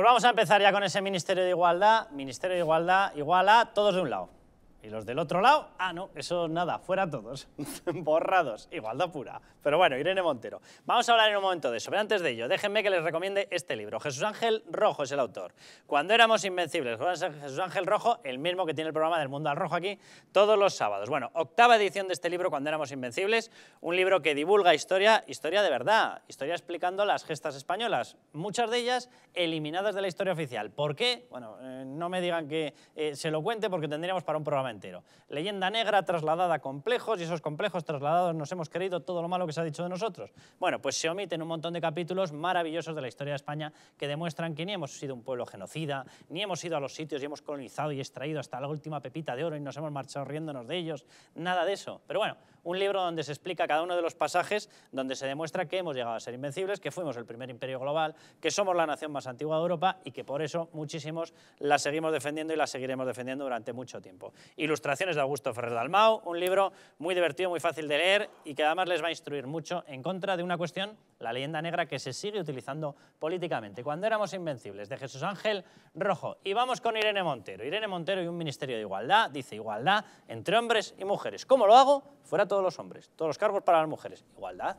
Pues vamos a empezar ya con ese Ministerio de Igualdad. Ministerio de Igualdad igual a todos de un lado. Y los del otro lado, ah, no, eso nada, fuera todos, borrados, igualdad pura. Pero bueno, Irene Montero. Vamos a hablar en un momento de eso, pero antes de ello, déjenme que les recomiende este libro. Jesús Ángel Rojo es el autor. Cuando éramos invencibles, Jesús Ángel Rojo, el mismo que tiene el programa del Mundo al Rojo aquí, todos los sábados. Bueno, octava edición de este libro, Cuando éramos invencibles, un libro que divulga historia, historia de verdad, historia explicando las gestas españolas, muchas de ellas eliminadas de la historia oficial. ¿Por qué? Bueno, eh, no me digan que eh, se lo cuente porque tendríamos para un programa entero. Leyenda negra trasladada a complejos y esos complejos trasladados nos hemos creído todo lo malo que se ha dicho de nosotros. Bueno, pues se omiten un montón de capítulos maravillosos de la historia de España que demuestran que ni hemos sido un pueblo genocida, ni hemos ido a los sitios y hemos colonizado y extraído hasta la última pepita de oro y nos hemos marchado riéndonos de ellos, nada de eso. Pero bueno, un libro donde se explica cada uno de los pasajes, donde se demuestra que hemos llegado a ser invencibles, que fuimos el primer imperio global, que somos la nación más antigua de Europa y que por eso muchísimos la seguimos defendiendo y la seguiremos defendiendo durante mucho tiempo. Ilustraciones de Augusto Ferrer Dalmau, un libro muy divertido, muy fácil de leer y que además les va a instruir mucho en contra de una cuestión, la leyenda negra, que se sigue utilizando políticamente. Cuando éramos invencibles, de Jesús Ángel Rojo. Y vamos con Irene Montero. Irene Montero y un Ministerio de Igualdad, dice igualdad entre hombres y mujeres. ¿Cómo lo hago? Fuera todos los hombres, todos los cargos para las mujeres. Igualdad.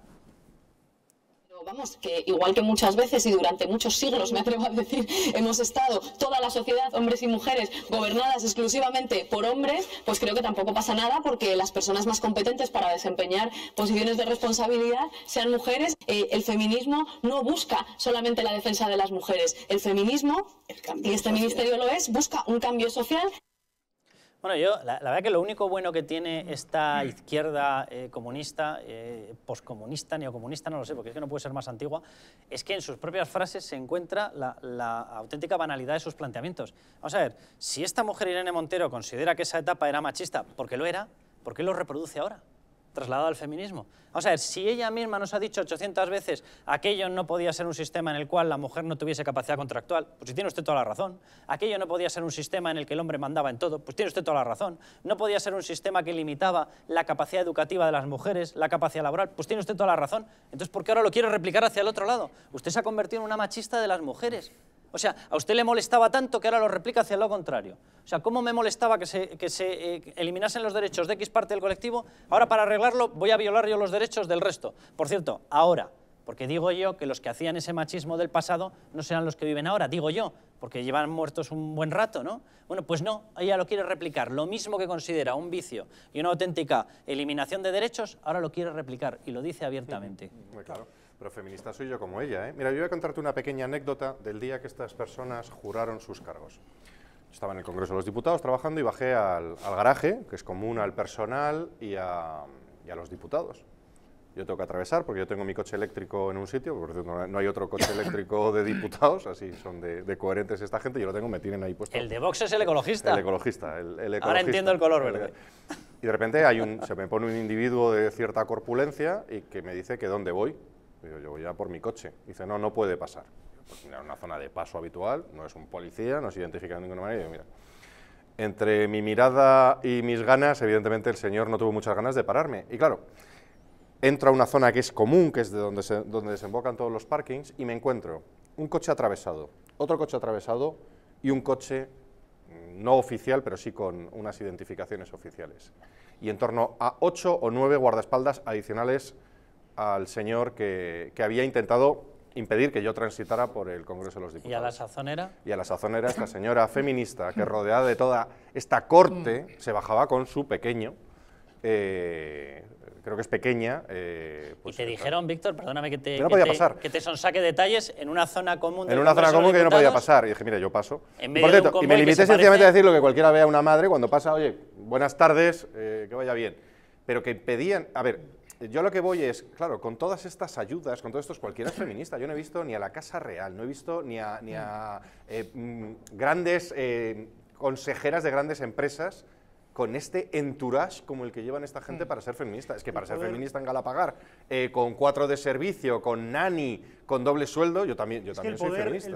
Pero vamos, que igual que muchas veces y durante muchos siglos, me atrevo a decir, hemos estado toda la sociedad, hombres y mujeres, gobernadas exclusivamente por hombres, pues creo que tampoco pasa nada porque las personas más competentes para desempeñar posiciones de responsabilidad sean mujeres. Eh, el feminismo no busca solamente la defensa de las mujeres, el feminismo, y este ministerio lo es, busca un cambio social bueno, yo, la, verdad que lo único bueno que tiene esta izquierda eh, comunista, eh, poscomunista, neocomunista, no lo sé, porque es que no puede ser más antigua, es que en sus propias frases se encuentra la, la, auténtica banalidad de sus planteamientos. Vamos a ver, si esta mujer Irene Montero considera que esa etapa era machista, porque lo era, ¿por qué lo reproduce ahora? trasladado al feminismo. Vamos a ver, si ella misma nos ha dicho 800 veces aquello no podía ser un sistema en el cual la mujer no tuviese capacidad contractual, pues tiene usted toda la razón. Aquello no podía ser un sistema en el que el hombre mandaba en todo, pues tiene usted toda la razón. No podía ser un sistema que limitaba la capacidad educativa de las mujeres, la capacidad laboral, pues tiene usted toda la razón. Entonces, ¿por qué ahora lo quiere replicar hacia el otro lado? Usted se ha convertido en una machista de las mujeres. O sea, a usted le molestaba tanto que ahora lo replica hacia lo contrario. O sea, ¿cómo me molestaba que se, eh, eliminasen los derechos de X parte del colectivo? Ahora para arreglarlo voy a violar yo los derechos del resto. Por cierto, ahora, porque digo yo que los que hacían ese machismo del pasado no serán los que viven ahora, digo yo, porque llevan muertos un buen rato, ¿no? Bueno, pues no, ella lo quiere replicar. Lo mismo que considera un vicio y una auténtica eliminación de derechos, ahora lo quiere replicar y lo dice abiertamente. Muy claro. Pero feminista soy yo como ella, ¿eh? Mira, yo voy a contarte una pequeña anécdota del día que estas personas juraron sus cargos. Estaba en el Congreso de los Diputados trabajando y bajé al, garaje, que es común al personal y a, los diputados yo tengo que atravesar porque yo tengo mi coche eléctrico en un sitio, porque no hay otro coche eléctrico de diputados, así son de, coherentes esta gente, yo lo tengo, me tienen ahí puesto. El de Vox es el ecologista. El ecologista, el, el ecologista. Ahora entiendo el color verde. Y de repente hay un, se me pone un individuo de cierta corpulencia y que me dice que dónde voy. Digo, yo voy a por mi coche. Dice, no, no puede pasar. Pues mira, una zona de paso habitual, no es un policía, no se identifica de ninguna manera. Y mira, entre mi mirada y mis ganas, evidentemente el señor no tuvo muchas ganas de pararme. Y claro, entro a una zona que es común, que es de donde, donde desembocan todos los parkings, y me encuentro un coche atravesado, otro coche atravesado y un coche mm, no oficial, pero sí con unas identificaciones oficiales. Y en torno a ocho o nueve guardaespaldas adicionales al señor que, había intentado impedir que yo transitara por el Congreso de los Diputados. ¿Y a la sazonera? Y a la sazonera, esta señora feminista que rodeada de toda esta corte mm. se bajaba con su pequeño, eh, creo que es pequeña. Eh, y pues te dijeron, Víctor, perdóname que te, no podía pasar. que te sonsaque detalles en una zona común. De en una zona común que yo no podía pasar. Y dije, mira, yo paso. y me limité sencillamente a decir lo que cualquiera vea a una madre cuando pasa, oye, buenas tardes, eh, que vaya bien. Pero que pedían, a ver, yo lo que voy es, claro, con todas estas ayudas, con todos estos cualquiera es feminista. Yo no he visto ni a la Casa Real, no he visto ni a, ni a eh, mm, grandes eh, consejeras de grandes empresas con este entourage como el que llevan esta gente mm. para ser feminista. Es que para ser feminista en Galapagar, eh, con cuatro de servicio, con nani, con doble sueldo, yo también, yo soy feminista.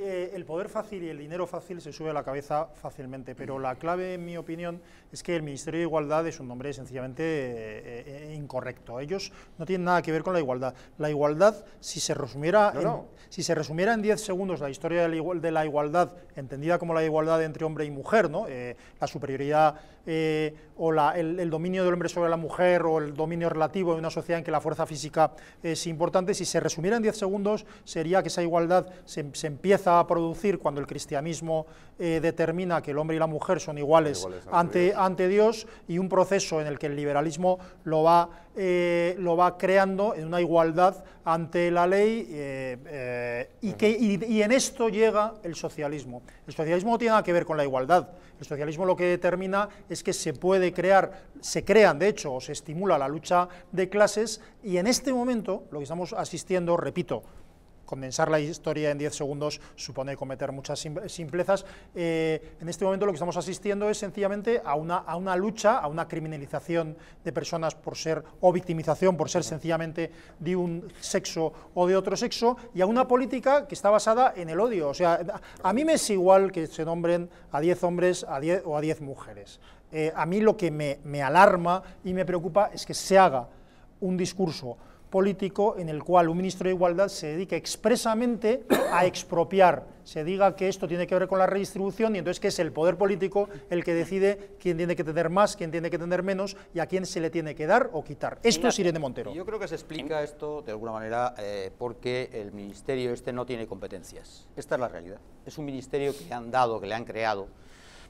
el poder fácil y el dinero fácil se sube a la cabeza fácilmente, pero la clave, en mi opinión, es que el Ministerio de Igualdad es un nombre sencillamente eh, eh, incorrecto. Ellos no tienen nada que ver con la igualdad. La igualdad, si se resumiera, en, Si se resumiera en 10 segundos la historia de la igualdad, entendida como la igualdad entre hombre y mujer, ¿no? Eh, la superioridad eh, o el, dominio del hombre sobre la mujer o el dominio relativo de una sociedad en que la fuerza física es importante, si se resumiera en 10 segundos, sería que esa igualdad se, empieza a producir cuando el cristianismo eh, determina que el hombre y la mujer son iguales, ante, Dios. y un proceso en el que el liberalismo lo va, eh, lo va creando en una igualdad ante la ley y, y en esto llega el socialismo. El socialismo no tiene nada que ver con la igualdad. El socialismo lo que determina es que se puede crear, se crean de hecho, o se estimula la lucha de clases y en este momento lo que estamos asistiendo, repito, Condensar la historia en 10 segundos supone cometer muchas simplezas. Eh, en este momento lo que estamos asistiendo es sencillamente a una, a una lucha, a una criminalización de personas por ser, o victimización por ser sencillamente de un sexo o de otro sexo, y a una política que está basada en el odio. O sea, a mí me es igual que se nombren a 10 hombres a o a 10 mujeres. Eh, a mí lo que me, me alarma y me preocupa es que se haga un discurso político en el cual un ministro de Igualdad se dedique expresamente a expropiar, se diga que esto tiene que ver con la redistribución y entonces que es el poder político el que decide quién tiene que tener más, quién tiene que tener menos y a quién se le tiene que dar o quitar. Esto es Irene Montero. Yo creo que se explica esto de alguna manera eh, porque el ministerio este no tiene competencias. Esta es la realidad. Es un ministerio que le han dado, que le han creado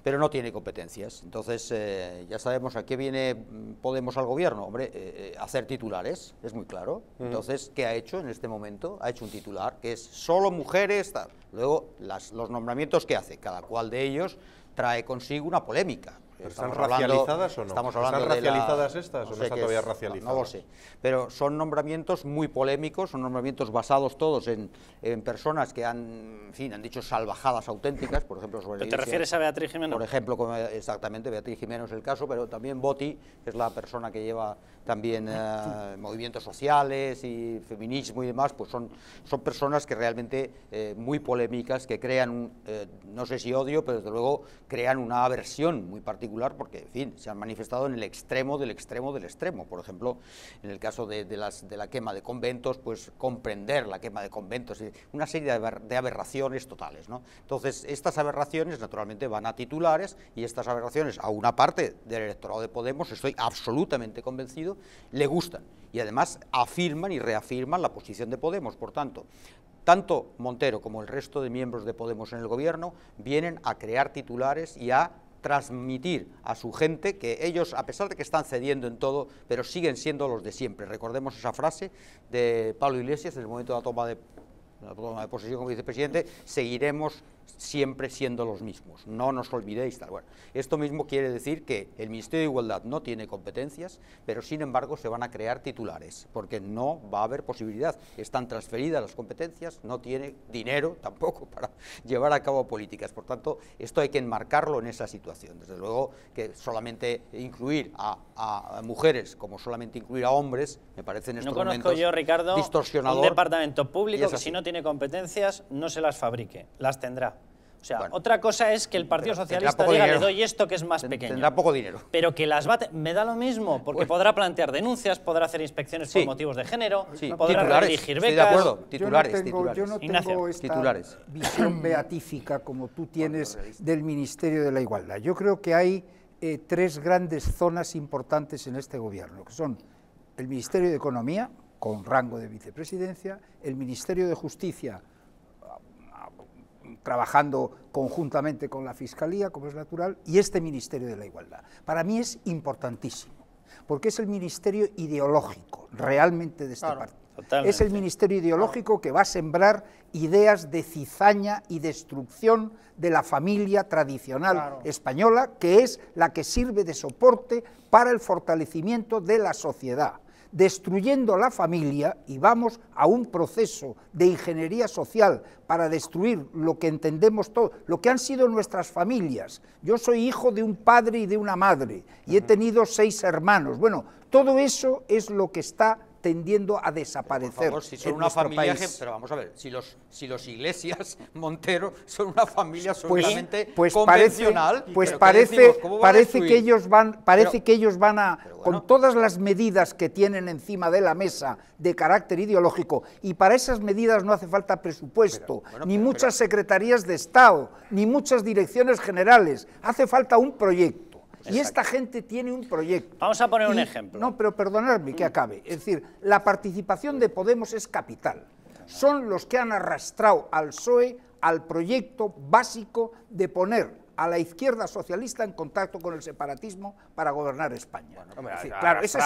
pero no tiene competencias. Entonces, eh, ya sabemos a qué viene mm, Podemos al gobierno. Hombre, eh, eh, hacer titulares, es muy claro. Mm. Entonces, ¿qué ha hecho en este momento? Ha hecho un titular que es solo mujeres. Luego, los nombramientos que hace, cada cual de ellos trae consigo una polémica. ¿Están racializadas o no? Estamos ¿Están racializadas estas o no están todavía racializadas? No, lo sé. Pero son nombramientos muy polémicos, son nombramientos basados todos en, personas que han, fin, han dicho salvajadas auténticas, por ejemplo, sobre... ¿Te, te refieres a Beatriz Jiménez? Por ejemplo, exactamente, Beatriz Jiménez es el caso, pero también Boti, que es la persona que lleva también eh, movimientos sociales y feminismo y demás, pues son, son personas que realmente eh, muy polémicas, que crean, eh, no sé si odio, pero desde luego crean una aversión muy particular porque, en fin, se han manifestado en el extremo del extremo del extremo. Por ejemplo, en el caso de, las, de la quema de conventos, pues comprender la quema de conventos, una serie de aberraciones totales. ¿no? Entonces, estas aberraciones naturalmente van a titulares y estas aberraciones a una parte del electorado de Podemos, estoy absolutamente convencido, le gustan. Y además afirman y reafirman la posición de Podemos. Por tanto, tanto Montero como el resto de miembros de Podemos en el gobierno vienen a crear titulares y a transmitir a su gente que ellos, a pesar de que están cediendo en todo, pero siguen siendo los de siempre. Recordemos esa frase de Pablo Iglesias en el momento de la toma de, la toma de posesión como vicepresidente, seguiremos siempre siendo los mismos. No nos olvidéis tal. Bueno, esto mismo quiere decir que el Ministerio de Igualdad no tiene competencias, pero sin embargo se van a crear titulares, porque no va a haber posibilidad. Están transferidas las competencias, no tiene dinero tampoco para llevar a cabo políticas. Por tanto, esto hay que enmarcarlo en esa situación. Desde luego que solamente incluir a, mujeres como solamente incluir a hombres, me parece en estos no conozco yo, Ricardo, distorsionador. Un departamento público que si no tiene competencias no se las fabrique, las tendrá otra cosa es que el Partido Socialista diga, le doy esto que es más pequeño. Tendrá poco dinero. Pero que las va... Me da lo mismo, porque podrá plantear denuncias, podrá hacer inspecciones por motivos de género, podrá titulares, redirigir becas... de acuerdo, titulares, tengo, titulares. Yo no tengo esta visión beatífica como tú tienes del Ministerio de la Igualdad. Yo creo que hay eh, tres grandes zonas importantes en este gobierno, que son el Ministerio de Economía, con rango de vicepresidencia, el Ministerio de Justicia, trabajando conjuntamente con la Fiscalía, como es natural, y este Ministerio de la Igualdad. Para mí es importantísimo, porque es el ministerio ideológico realmente de este parte. partido. Es el ministerio ideológico que va a sembrar ideas de cizaña y destrucción de la familia tradicional española, que es la que sirve de soporte para el fortalecimiento de la sociedad destruyendo la familia y vamos a un proceso de ingeniería social para destruir lo que entendemos todo, lo que han sido nuestras familias. Yo soy hijo de un padre y de una madre y he tenido seis hermanos. Bueno, todo eso es lo que está tendiendo a desaparecer. Por favor, si son una familia, pero vamos a ver, si los, si los Iglesias Montero son una familia pues, absolutamente pues convencional, pues parece, pues parece, parece que ellos van, parece que ellos van a, con todas las medidas que tienen encima de la mesa de carácter ideológico, y para esas medidas no hace falta presupuesto, ni muchas secretarías de Estado, ni muchas direcciones generales, hace falta un proyecto y esta gente tiene un proyecto. Vamos a poner un ejemplo. No, pero perdonadme que acabe. Es decir, la participación de Podemos es capital. Son los que han arrastrado al PSOE al proyecto básico de poner a la izquierda socialista en contacto con el separatismo para gobernar España. claro, ese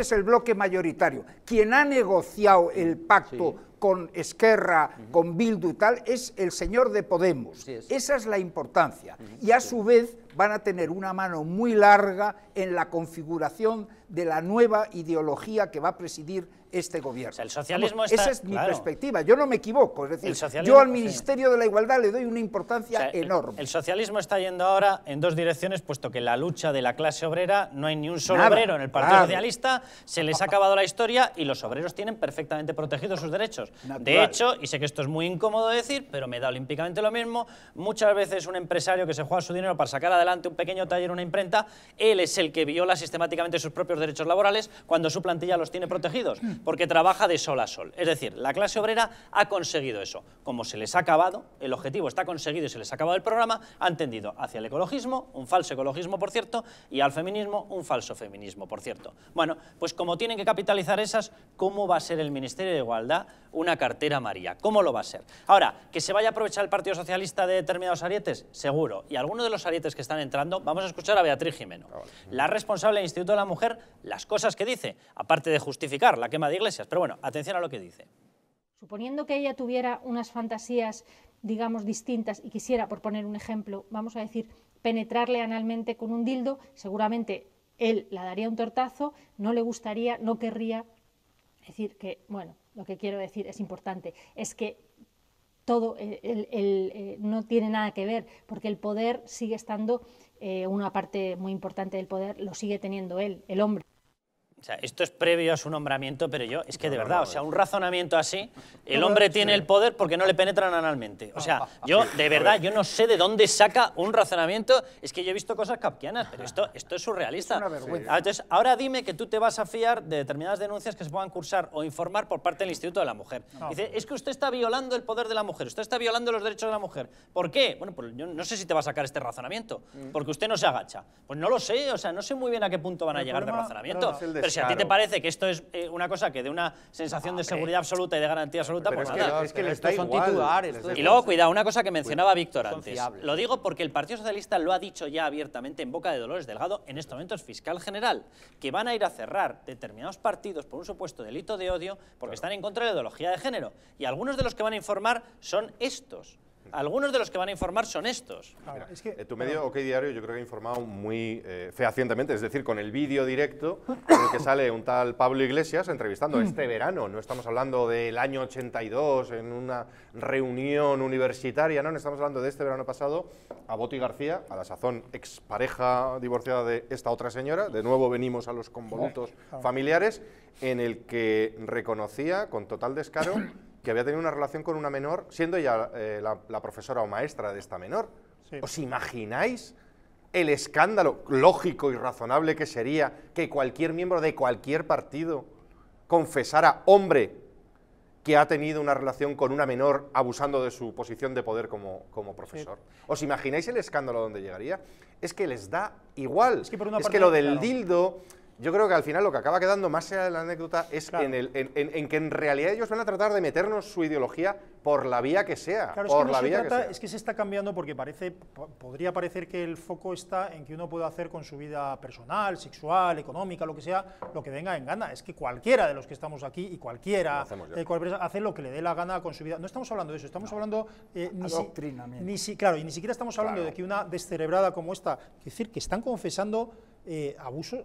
es, el bloque, mayoritario. Quien ha negociado el pacto con Esquerra, con Bildu y tal, es el señor de Podemos. Esa es la importancia. Y a su vez van a tener una mano muy larga en la configuración de la nueva ideología que va a presidir este gobierno. el socialismo esa es mi perspectiva, yo no me equivoco, es decir, yo al Ministerio de la Igualdad le doy una importancia enorme. El, socialismo está yendo ahora en dos direcciones, puesto que la lucha de la clase obrera, no hay ni un solo obrero en el Partido Socialista, se les ha acabado la historia y los obreros tienen perfectamente protegidos sus derechos. De hecho, y sé que esto es muy incómodo decir, pero me da olímpicamente lo mismo, muchas veces un empresario que se juega su dinero para sacar a adelante un pequeño taller, una imprenta, él es el que viola sistemáticamente sus propios derechos laborales cuando su plantilla los tiene protegidos, hmm. porque trabaja de sol a sol. Es decir, la clase obrera ha conseguido eso. Como se les ha acabado, el objetivo está conseguido y se les ha acabado el programa, han tendido hacia el ecologismo, un falso ecologismo, por cierto, y al feminismo, un falso feminismo, por cierto. Bueno, pues como tienen que capitalizar esas, ¿cómo va a ser el Ministerio de Igualdad una cartera María ¿Cómo lo va a ser? Ahora, ¿que se vaya a aprovechar el Partido Socialista de determinados arietes? Seguro. Y algunos de los arietes que están entrando, vamos a escuchar a Beatriz Jimeno, ah, la responsable del Instituto de la Mujer, las cosas que dice, aparte de justificar la quema de iglesias. Pero bueno, atención a lo que dice. Suponiendo que ella tuviera unas fantasías, digamos, distintas y quisiera, por poner un ejemplo, vamos a decir, penetrarle analmente con un dildo, seguramente él la daría un tortazo, no le gustaría, no querría. Es decir, que, bueno, lo que quiero decir es importante, es que todo el, el, eh, no tiene nada que ver, porque el poder sigue estando, eh, una parte muy importante del poder lo sigue teniendo él, el hombre. O sea, esto es previo a su nombramiento, pero yo, es que de verdad, o sea, un razonamiento así, el hombre tiene el poder porque no le penetran analmente. O sea, yo, de verdad, yo no sé de dónde saca un razonamiento, es que yo he visto cosas kafkianas, pero esto, esto es surrealista. Ah, entonces, ahora dime que tú te vas a fiar de determinadas denuncias que se puedan cursar o informar por parte del Instituto de la Mujer. Dice, es que usted está violando el poder de la mujer, usted está violando los derechos de la mujer. ¿Por qué? Bueno, pues yo no sé si te va a sacar este razonamiento, mm. porque usted no se agacha. Pues no lo sé, o sea, no sé muy bien a qué punto van a llegar de razonamiento si a ti te parece que esto es eh, una cosa que de una sensación de seguridad absoluta y de garantía absoluta, pues nada. Que, es que les son Y luego, cuidado, una cosa que mencionaba Víctor antes. Lo digo porque el Partido Socialista lo ha dicho ya abiertamente en boca de Dolores Delgado, en estos momentos fiscal general, que van a ir a cerrar determinados partidos por un supuesto delito de odio porque están en contra de la ideología de género. Y algunos de los que van a informar son estos. Algunos de los que van a informar son estos. es que, tu medio, OK Diario, yo creo que ha informado muy eh, fehacientemente, es decir, con el vídeo directo en el que sale un tal Pablo Iglesias entrevistando mm. este verano. No estamos hablando del año 82 en una reunión universitaria, no, estamos hablando de este verano pasado a Boti García, a la sazón expareja divorciada de esta otra señora. De nuevo venimos a los convolutos familiares en el que reconocía con total descaro que había tenido una relación con una menor, siendo ella eh, la, profesora o maestra de esta menor. ¿Os imagináis el escándalo lógico y razonable que sería que cualquier miembro de cualquier partido confesara hombre que ha tenido una relación con una menor abusando de su posición de poder como, como profesor. ¿Os imagináis el escándalo donde llegaría? Es que les da igual. Es que, lo del dildo yo creo que al final lo que acaba quedando más allá de la anécdota es en, el, en, que en realidad ellos van a tratar de meternos su ideología por la vía que sea. Claro, por es que se es que se está cambiando porque parece, podría parecer que el foco está en que uno puede hacer con su vida personal, sexual, económica, lo que sea, lo que venga en gana. Es que cualquiera de los que estamos aquí y cualquiera hace lo que le dé la gana con su vida. No estamos hablando de eso, estamos hablando eh, ni, si, claro, y ni siquiera estamos hablando de que una descerebrada como esta, es decir, que están confesando eh, abusos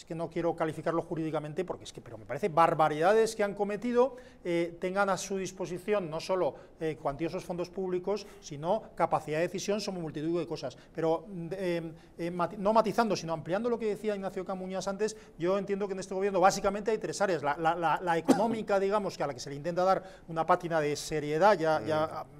es que no quiero calificarlo jurídicamente porque es pero me parece barbaridades que han cometido, eh, tengan a su disposición no solo eh, cuantiosos fondos públicos, sino capacidad de decisión sobre multitud de cosas. Pero mm, eh, no matizando, sino ampliando lo que decía Ignacio Camuñas antes, yo entiendo que en este gobierno básicamente hay tres áreas. La, económica, digamos, que a la que se le intenta dar una pátina de seriedad, ya,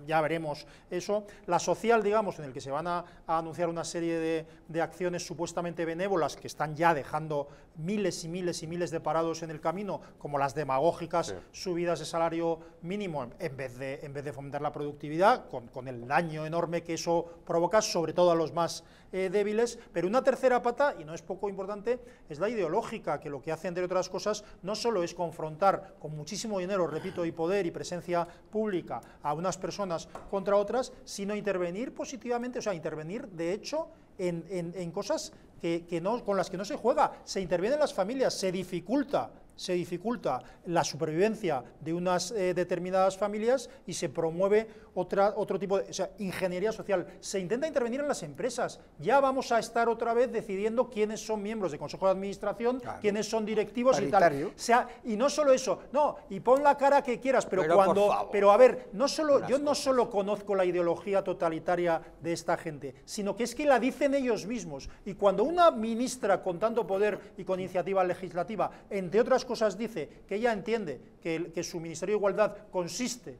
ya, mm. veremos eso. La social, digamos, en el que se van a, anunciar una serie de, de acciones supuestamente benévolas que están ya dejando miles y miles y miles de parados en el camino, como las demagógicas subidas de salario mínimo, en vez de, en vez de fomentar la productividad, con, el daño enorme que eso provoca, sobre todo a los más eh, débiles. Pero una tercera pata, y no es poco importante, es la ideológica, que lo que hace, entre otras cosas, no solo es confrontar con muchísimo dinero, repito, y poder y presencia pública a unas personas contra otras, sino intervenir positivamente, o sea, intervenir de hecho en, en, en cosas que, no, con las que no se juega, se intervienen las familias, se dificulta se dificulta la supervivencia de unas eh, determinadas familias y se promueve otra, otro tipo de ingeniería social. Se intenta intervenir en las empresas. Ya vamos a estar otra vez decidiendo quiénes son miembros del consejo de administración, quiénes son directivos y tal. O sea, y no solo eso, no, y pon la cara que quieras, pero, cuando... Pero a ver, no solo, yo no solo conozco la ideología totalitaria de esta gente, sino que es que la dicen ellos mismos. Y cuando una ministra con tanto poder y con iniciativa legislativa, entre otras cosas, cosas dice que ella entiende que, el, que su Ministerio de Igualdad consiste,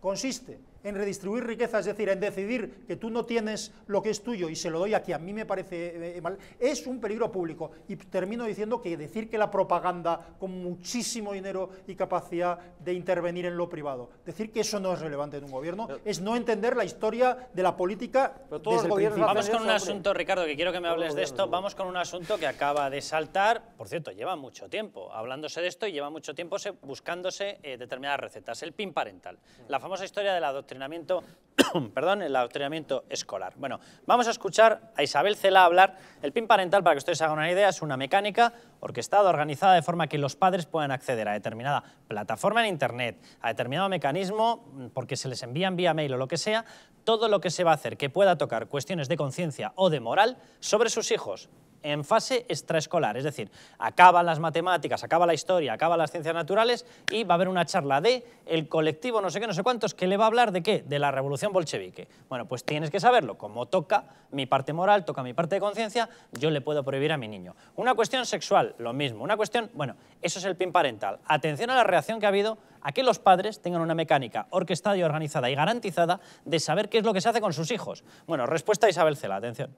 consiste en redistribuir riqueza, es decir, en decidir que tú no tienes lo que es tuyo y se lo doy aquí a mí me parece eh, mal, es un peligro público. Y termino diciendo que decir que la propaganda con muchísimo dinero y capacidad de intervenir en lo privado, decir que eso no es relevante en un gobierno, es no entender la historia de la política desde el Vamos con un asunto, Ricardo, que quiero que me hables de esto, vamos con un asunto que acaba de saltar, por cierto, lleva mucho tiempo hablándose de esto y lleva mucho tiempo buscándose eh, determinadas recetas, el PIN parental, la famosa historia de la doctrina perdón, el adoctrinamiento escolar. Bueno, vamos a escuchar a Isabel Cela hablar. El PIN parental, para que ustedes hagan una idea, es una mecánica orquestada, organizada de forma que los padres puedan acceder a determinada plataforma en Internet, a determinado mecanismo, mm, porque se les envían vía mail o lo que sea, todo lo que se va a hacer que pueda tocar cuestiones de conciencia o de moral sobre sus hijos en fase extraescolar, es decir, acaban las matemáticas, acaba la historia, acaban las ciencias naturales y va a haber una charla de el colectivo no sé qué, no sé cuántos, que le va a hablar de qué, de la revolución bolchevique. Bueno, pues tienes que saberlo, como toca mi parte moral, toca mi parte de conciencia, yo le puedo prohibir a mi niño. Una cuestión sexual, lo mismo, una cuestión, bueno, eso es el pin parental. Atención a la reacción que ha habido a que los padres tengan una mecánica orquestada y organizada y garantizada de saber qué es lo que se hace con sus hijos. Bueno, respuesta Isabel Cela, atención.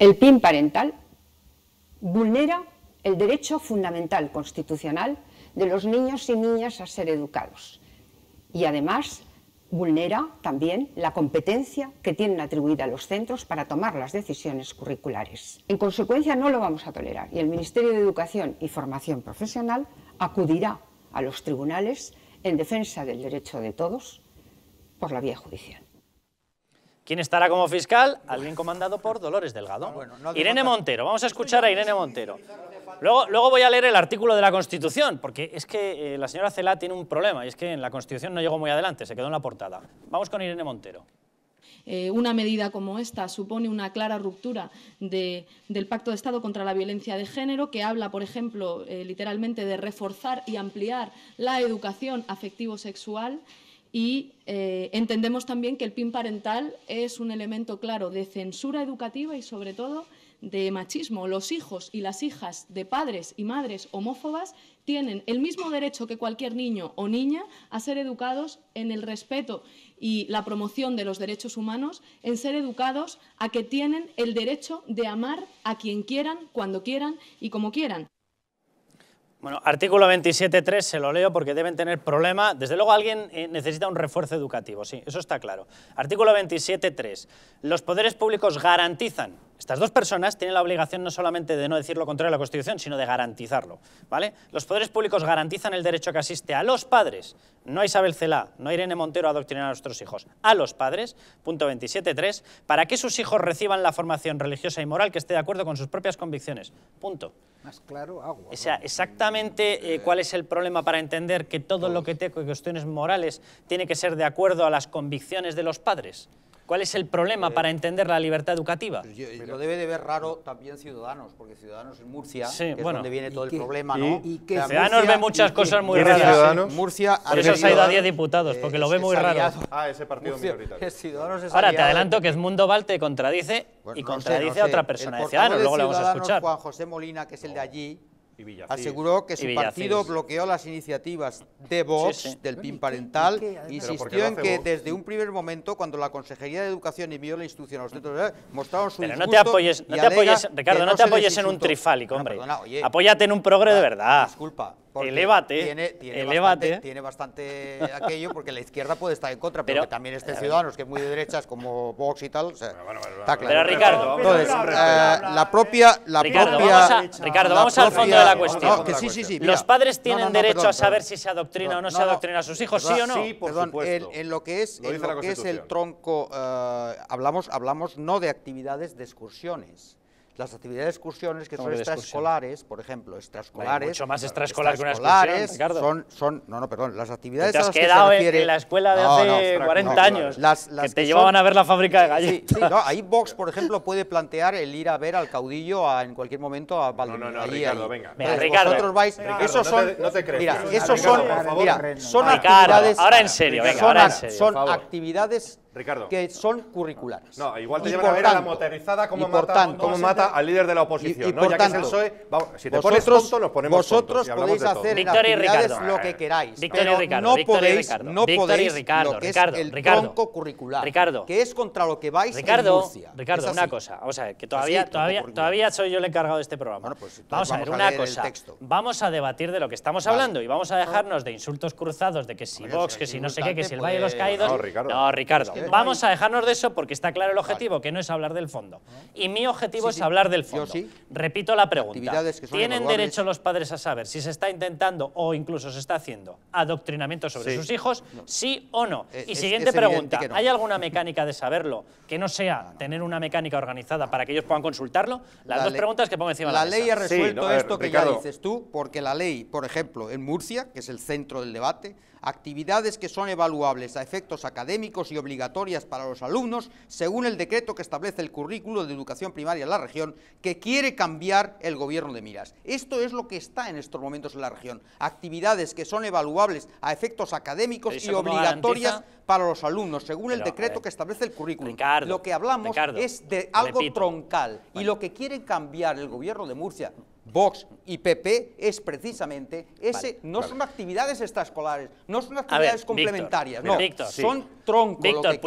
El PIN parental vulnera el derecho fundamental constitucional de los niños y niñas a ser educados y además vulnera también la competencia que tienen atribuida los centros para tomar las decisiones curriculares. En consecuencia, no lo vamos a tolerar y el Ministerio de Educación y Formación Profesional acudirá a los tribunales en defensa del derecho de todos por la vía judicial. ¿Quién estará como fiscal? Alguien comandado por Dolores Delgado. Ah, Irene Montero, vamos a escuchar a Irene Montero. Luego, luego voy a leer el artículo de la Constitución, porque es que eh, la señora Cela tiene un problema, y es que en la Constitución no llegó muy adelante, se quedó en la portada. Vamos con Irene Montero. Eh, una medida como esta supone una clara ruptura del Pacto de Estado contra la Violencia de Género, que habla, por ejemplo, eh, literalmente de reforzar y ampliar la educación afectivo-sexual y eh, entendemos también que el PIN parental es un elemento claro de censura educativa y, sobre todo, de machismo. Los hijos y las hijas de padres y madres homófobas tienen el mismo derecho que cualquier niño o niña a ser educados en el respeto y la promoción de los derechos humanos, en ser educados a que tienen el derecho de amar a quien quieran, cuando quieran y como quieran. Bueno, artículo 27.3 se lo leo porque deben tener problema. Desde luego alguien eh, necesita un refuerzo educativo, sí, eso está claro. Artículo 27.3. Los poderes públicos garantizan estas dos personas tienen la obligación no solamente de no decir lo contrario a la Constitución, sino de garantizarlo. ¿vale? Los poderes públicos garantizan el derecho que asiste a los padres, no a Isabel Celá, no a Irene Montero a adoctrinar a nuestros hijos, a los padres, punto 27.3, para que sus hijos reciban la formación religiosa y moral que esté de acuerdo con sus propias convicciones. Punto. Más claro, agua. O sea, exactamente eh, cuál es el problema para entender que todo lo que tenga cuestiones morales tiene que ser de acuerdo a las convicciones de los padres. ¿Cuál es el problema eh, para entender la libertad educativa? lo pues debe de ver raro también Ciudadanos, porque Ciudadanos en Murcia, que es donde viene todo el problema, ¿no? Ciudadanos ve muchas cosas muy raras. Murcia Por eso se ha ido a 10 diputados, porque lo ve muy raro. Ah, ese partido minoritario. Ahora, te adelanto que Edmundo Val te contradice pues y contradice a otra persona de Ciudadanos, luego lo vamos a escuchar. Juan José Molina, que es el de allí, Aseguró que su partido bloqueó las iniciativas de Vox, del PIN parental, insistió en que desde un primer momento, cuando la Consejería de Educación envió la institución, a los centros mostraron su Pero no te apoyes, no te apoyes Ricardo, no, te apoyes en un trifálico, hombre. Apóyate en un progre de verdad. Disculpa, elévate, tiene, tiene, Bastante, tiene, Bastante, aquello, porque la izquierda puede estar en contra, pero, también este Ciudadanos, que es muy de derechas, como Vox y tal, o sea, está claro. Pero Ricardo... Eh, la propia... vamos, Ricardo, vamos al fondo de la cuestión. ¿Los padres tienen derecho a saber si se adoctrina o no, se adoctrina a sus hijos, sí o no? Sí, por supuesto. En, lo que es, es el tronco, eh, hablamos, hablamos no de actividades de excursiones, las actividades de excursiones que son extraescolares, por ejemplo, extraescolares. mucho más extraescolar que una excursión, Ricardo. Son, son, no, no, perdón, las actividades te has quedado que se refiere, en la escuela de hace 40 años, que te llevaban a ver la fábrica de galletas. Sí, no, ahí Vox, por ejemplo, puede plantear el ir a ver al caudillo en cualquier momento a Valdez. No, no, no, Ricardo, venga. venga Ricardo, vosotros vais, son, no te, crees. Mira, esos son, mira, son actividades... Ahora en serio, venga, ahora en serio, Son actividades Ricardo. que son curriculares. No, igual te a ver a la motorizada como, mata, como mata al líder de la oposición. Y, ¿no? ya que vamos, si te pones ponemos Vosotros podéis hacer lo que queráis, pero Ricardo, no podéis, Ricardo, no podéis Ricardo, que es Ricardo, curricular, Ricardo, que es contra lo que vais Ricardo, en Ricardo, una cosa, O sea, que todavía, todavía, todavía soy yo el encargado de este programa. Pues vamos, a ver, una cosa, vamos a debatir de lo que estamos hablando y vamos a ah. dejarnos de insultos cruzados de que si Vox, que si no sé qué, que si el Valle de los pues, Caídos. No, Ricardo. ¿eh? Vamos a dejarnos de eso porque está claro el objetivo, que no es hablar del fondo. Ah. Y mi objetivo es hablar del fondo. Repito la pregunta. ¿Tienen derecho los padres a saber si se está intentando o incluso se está haciendo adoctrinamiento sobre sus hijos? ¿Sí o no? E- y siguiente pregunta. ¿Hay alguna mecánica de saberlo que no sea tener una mecánica organizada para que ellos puedan consultarlo? Las dos preguntas que pongo encima de la, la ley ha resuelto esto que ya dices tú, porque la ley, por ejemplo, en Murcia, que es el centro del debate, actividades que son evaluables a efectos académicos y obligatorias para los alumnos según el decreto que establece el currículo de educación primaria en la región que quiere cambiar el gobierno de Miras. Esto es lo que está en estos momentos en la región, actividades que son evaluables a efectos académicos y obligatorias para los alumnos según el decreto que establece el currículo. lo que hablamos es de algo troncal y lo que quiere cambiar el gobierno de Murcia Vox y PP es precisamente ese. no son actividades extraescolares, no son actividades complementarias, no. son troncos. Víctor, lo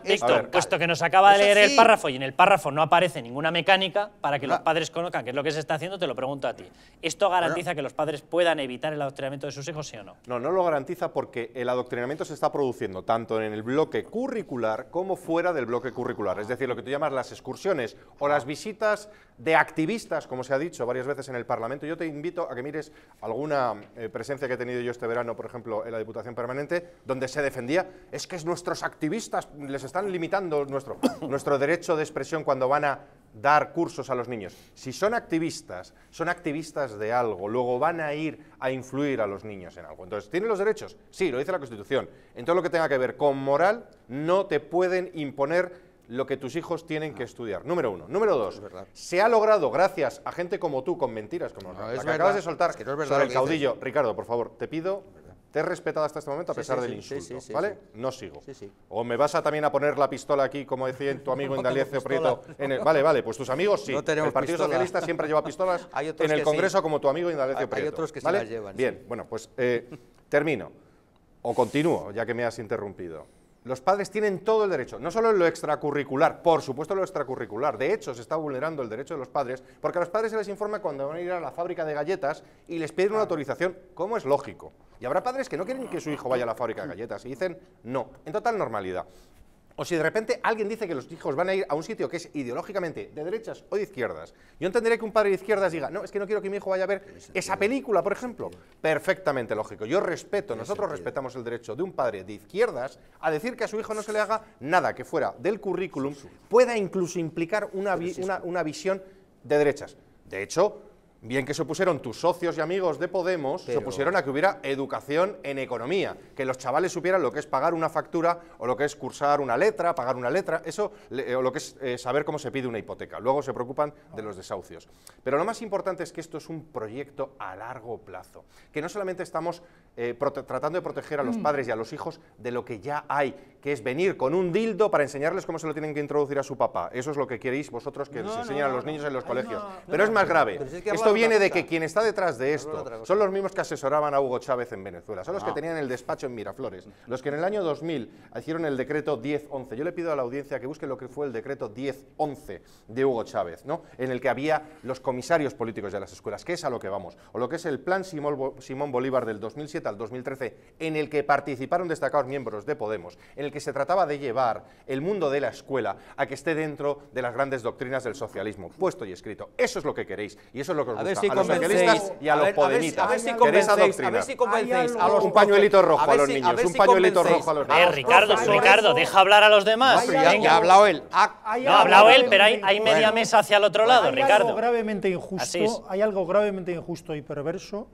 que Víctor puesto que nos acaba de leer el párrafo y en el párrafo no aparece ninguna mecánica para que los ah. padres conozcan qué es lo que se está haciendo, te lo pregunto a ti. ¿Esto garantiza que los padres puedan evitar el adoctrinamiento de sus hijos, sí o no? No, no lo garantiza porque el adoctrinamiento se está produciendo tanto en el bloque curricular como fuera del bloque curricular. Es decir, lo que tú llamas las excursiones o las visitas de activistas, como se ha dicho, varias veces en el Parlamento. Yo te invito a que mires alguna eh, presencia que he tenido yo este verano, por ejemplo, en la Diputación Permanente, donde se defendía, es que es nuestros activistas les están limitando nuestro, nuestro derecho de expresión cuando van a dar cursos a los niños. Si son activistas, son activistas de algo, luego van a ir a influir a los niños en algo. Entonces, ¿tienen los derechos? Sí, lo dice la Constitución. En todo lo que tenga que ver con moral, no te pueden imponer lo que tus hijos tienen que ah. estudiar. Número uno. Número dos. Se ha logrado, gracias a gente como tú, con mentiras como no, acabas de soltar el caudillo. Ricardo, por favor, te pido te he respetado hasta este momento a pesar del insulto, ¿vale? No sigo. O me vas a también a poner la pistola aquí, como decía tu amigo Indalecio Prieto. En vale, vale, pues tus amigos sí. el Partido Socialista siempre lleva pistolas en el Congreso como tu amigo Indalecio Prieto. Hay otros que las llevan. Bien, bueno, pues eh, termino. O continúo, ya que me has interrumpido los padres tienen todo el derecho, no solo en lo extracurricular, por supuesto en lo extracurricular. De hecho, se está vulnerando el derecho de los padres, porque a los padres se les informa cuando van a ir a la fábrica de galletas y les piden una autorización, como es lógico. Y habrá padres que no quieren que su hijo vaya a la fábrica de galletas y dicen no, en total normalidad. O si de repente alguien dice que los hijos van a ir a un sitio que es ideológicamente de derechas o de izquierdas, yo entenderé que un padre de izquierdas diga, no, es que no quiero que mi hijo vaya a ver esa película, por ejemplo. Perfectamente lógico. Yo respeto, nosotros respetamos el derecho de un padre de izquierdas a decir que a su hijo no se le haga nada que fuera del currículum pueda incluso implicar una, una, una visión de derechas. De hecho, Bien que se opusieron tus socios y amigos de Podemos, se opusieron a que hubiera educación en economía, que los chavales supieran lo que es pagar una factura o lo que es cursar una letra, pagar una letra, eso, eh, o lo que es eh, saber cómo se pide una hipoteca. Luego se preocupan de los desahucios. Pero lo más importante es que esto es un proyecto a largo plazo, que no solamente estamos eh, tratando de proteger a los mm. padres y a los hijos de lo que ya hay, que es venir con un dildo para enseñarles cómo se lo tienen que introducir a su papá. Eso es lo que queréis vosotros que no, enseñen a los niños en los colegios. pero es más grave. esto viene de que quien está detrás de esto son los mismos que asesoraban a Hugo Chávez en Venezuela, son los que ah. tenían el despacho en Miraflores, los que en el año 2000 hicieron el decreto 10-11. Yo le pido a la audiencia que busque lo que fue el decreto 10-11 de Hugo Chávez, ¿no? en el que había los comisarios políticos de las escuelas, que es a lo que vamos, o lo que es el plan Simón Bolívar del 2007 al 2013, en el que participaron destacados miembros de Podemos, en el que se trataba de llevar el mundo de la escuela a que esté dentro de las grandes doctrinas del socialismo, puesto y escrito. Eso es lo que queréis y eso es lo que os gusta. A, los socialistas y a, los podemitas. A ver, si convencéis, a un pañuelito rojo a, los niños, un pañuelito rojo a los niños. Ricardo, Ricardo, deja hablar a los demás. Ya ha hablado él. Ah, no, ha hablado él, pero hay, media mesa hacia el otro lado, Ricardo. gravemente injusto, hay algo gravemente injusto y perverso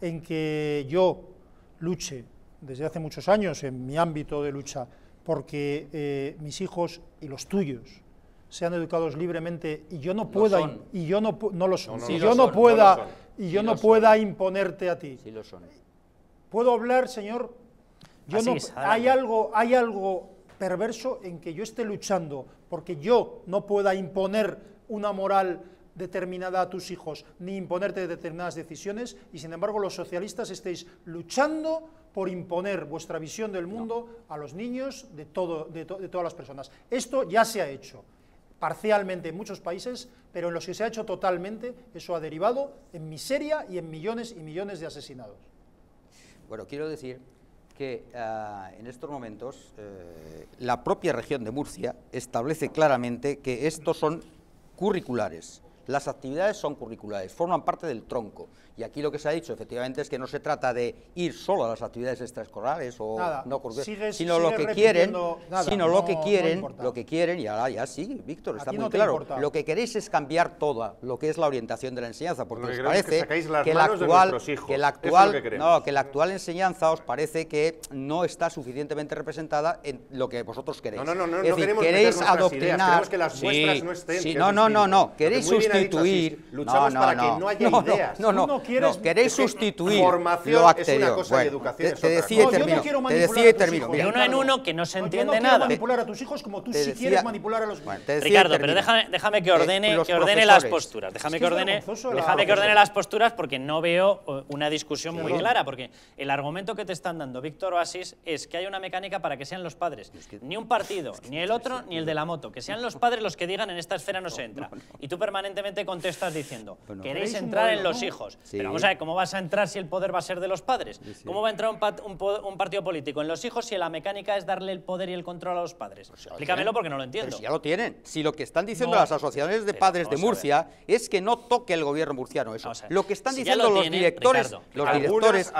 en que yo, luche desde hace muchos años en mi ámbito de lucha porque eh, mis hijos y los tuyos sean educados libremente y yo no pueda y yo no no yo no pueda y yo no pueda imponerte a ti. Puedo hablar, señor. Yo hay algo hay algo perverso en que yo esté luchando porque yo no pueda imponer una moral determinada a tus hijos, ni imponerte determinadas decisiones, y sin embargo los socialistas estéis luchando por imponer vuestra visión del mundo a los niños de, todo, de, todas las personas. Esto ya se ha hecho parcialmente en muchos países, pero en los que se ha hecho totalmente, eso ha derivado en miseria y en millones y millones de asesinados. Bueno, quiero decir que ah, en estos momentos eh, la propia región de Murcia establece claramente que estos son curriculares las actividades son curriculares, forman parte del tronco. Y aquí lo que se ha dicho, efectivamente, es que no se trata de ir solo a las actividades extraescolares o no sino lo que quieren, sino lo que quieren, lo que quieren, y ahora ya sí, Víctor, está muy claro. Lo que queréis es cambiar toda lo que es la orientación de la enseñanza, porque os parece que, la actual, que actual, no, que la actual enseñanza os parece que no está suficientemente representada en lo que vosotros queréis. No, no, no, queréis adoctrinar. que no Sí, no, no, no, no, queréis Luchamos para que no haya ideas. No, no, no, sustituir formación Es una cosa de educación te De uno en uno que no se entiende nada. Yo no manipular a tus hijos como tú sí quieres manipular a los míos. Ricardo, pero déjame, que ordene, que ordene las posturas. Déjame que ordene, déjame que ordene las posturas porque no veo eh, una discusión muy clara. Porque el argumento que te están dando Víctor Oasis es que hay una mecánica para que sean los padres. Ni un partido, ni el otro, ni el de la moto. Que sean los padres los que digan en esta esfera no se entra. Y tú permanentemente contestas diciendo, queréis entrar en los hijos. Pero vamos a ver, ¿cómo vas a entrar si el poder va a ser de los padres? ¿Cómo va a entrar un, un, partido político en los hijos si la mecánica es darle el poder y el control a los padres? Pues Explícamelo porque no lo entiendo. si ya lo tienen. Si lo que están diciendo las asociaciones de padres de Murcia es que no toque el gobierno murciano eso. Lo que están diciendo los, directores, los directores,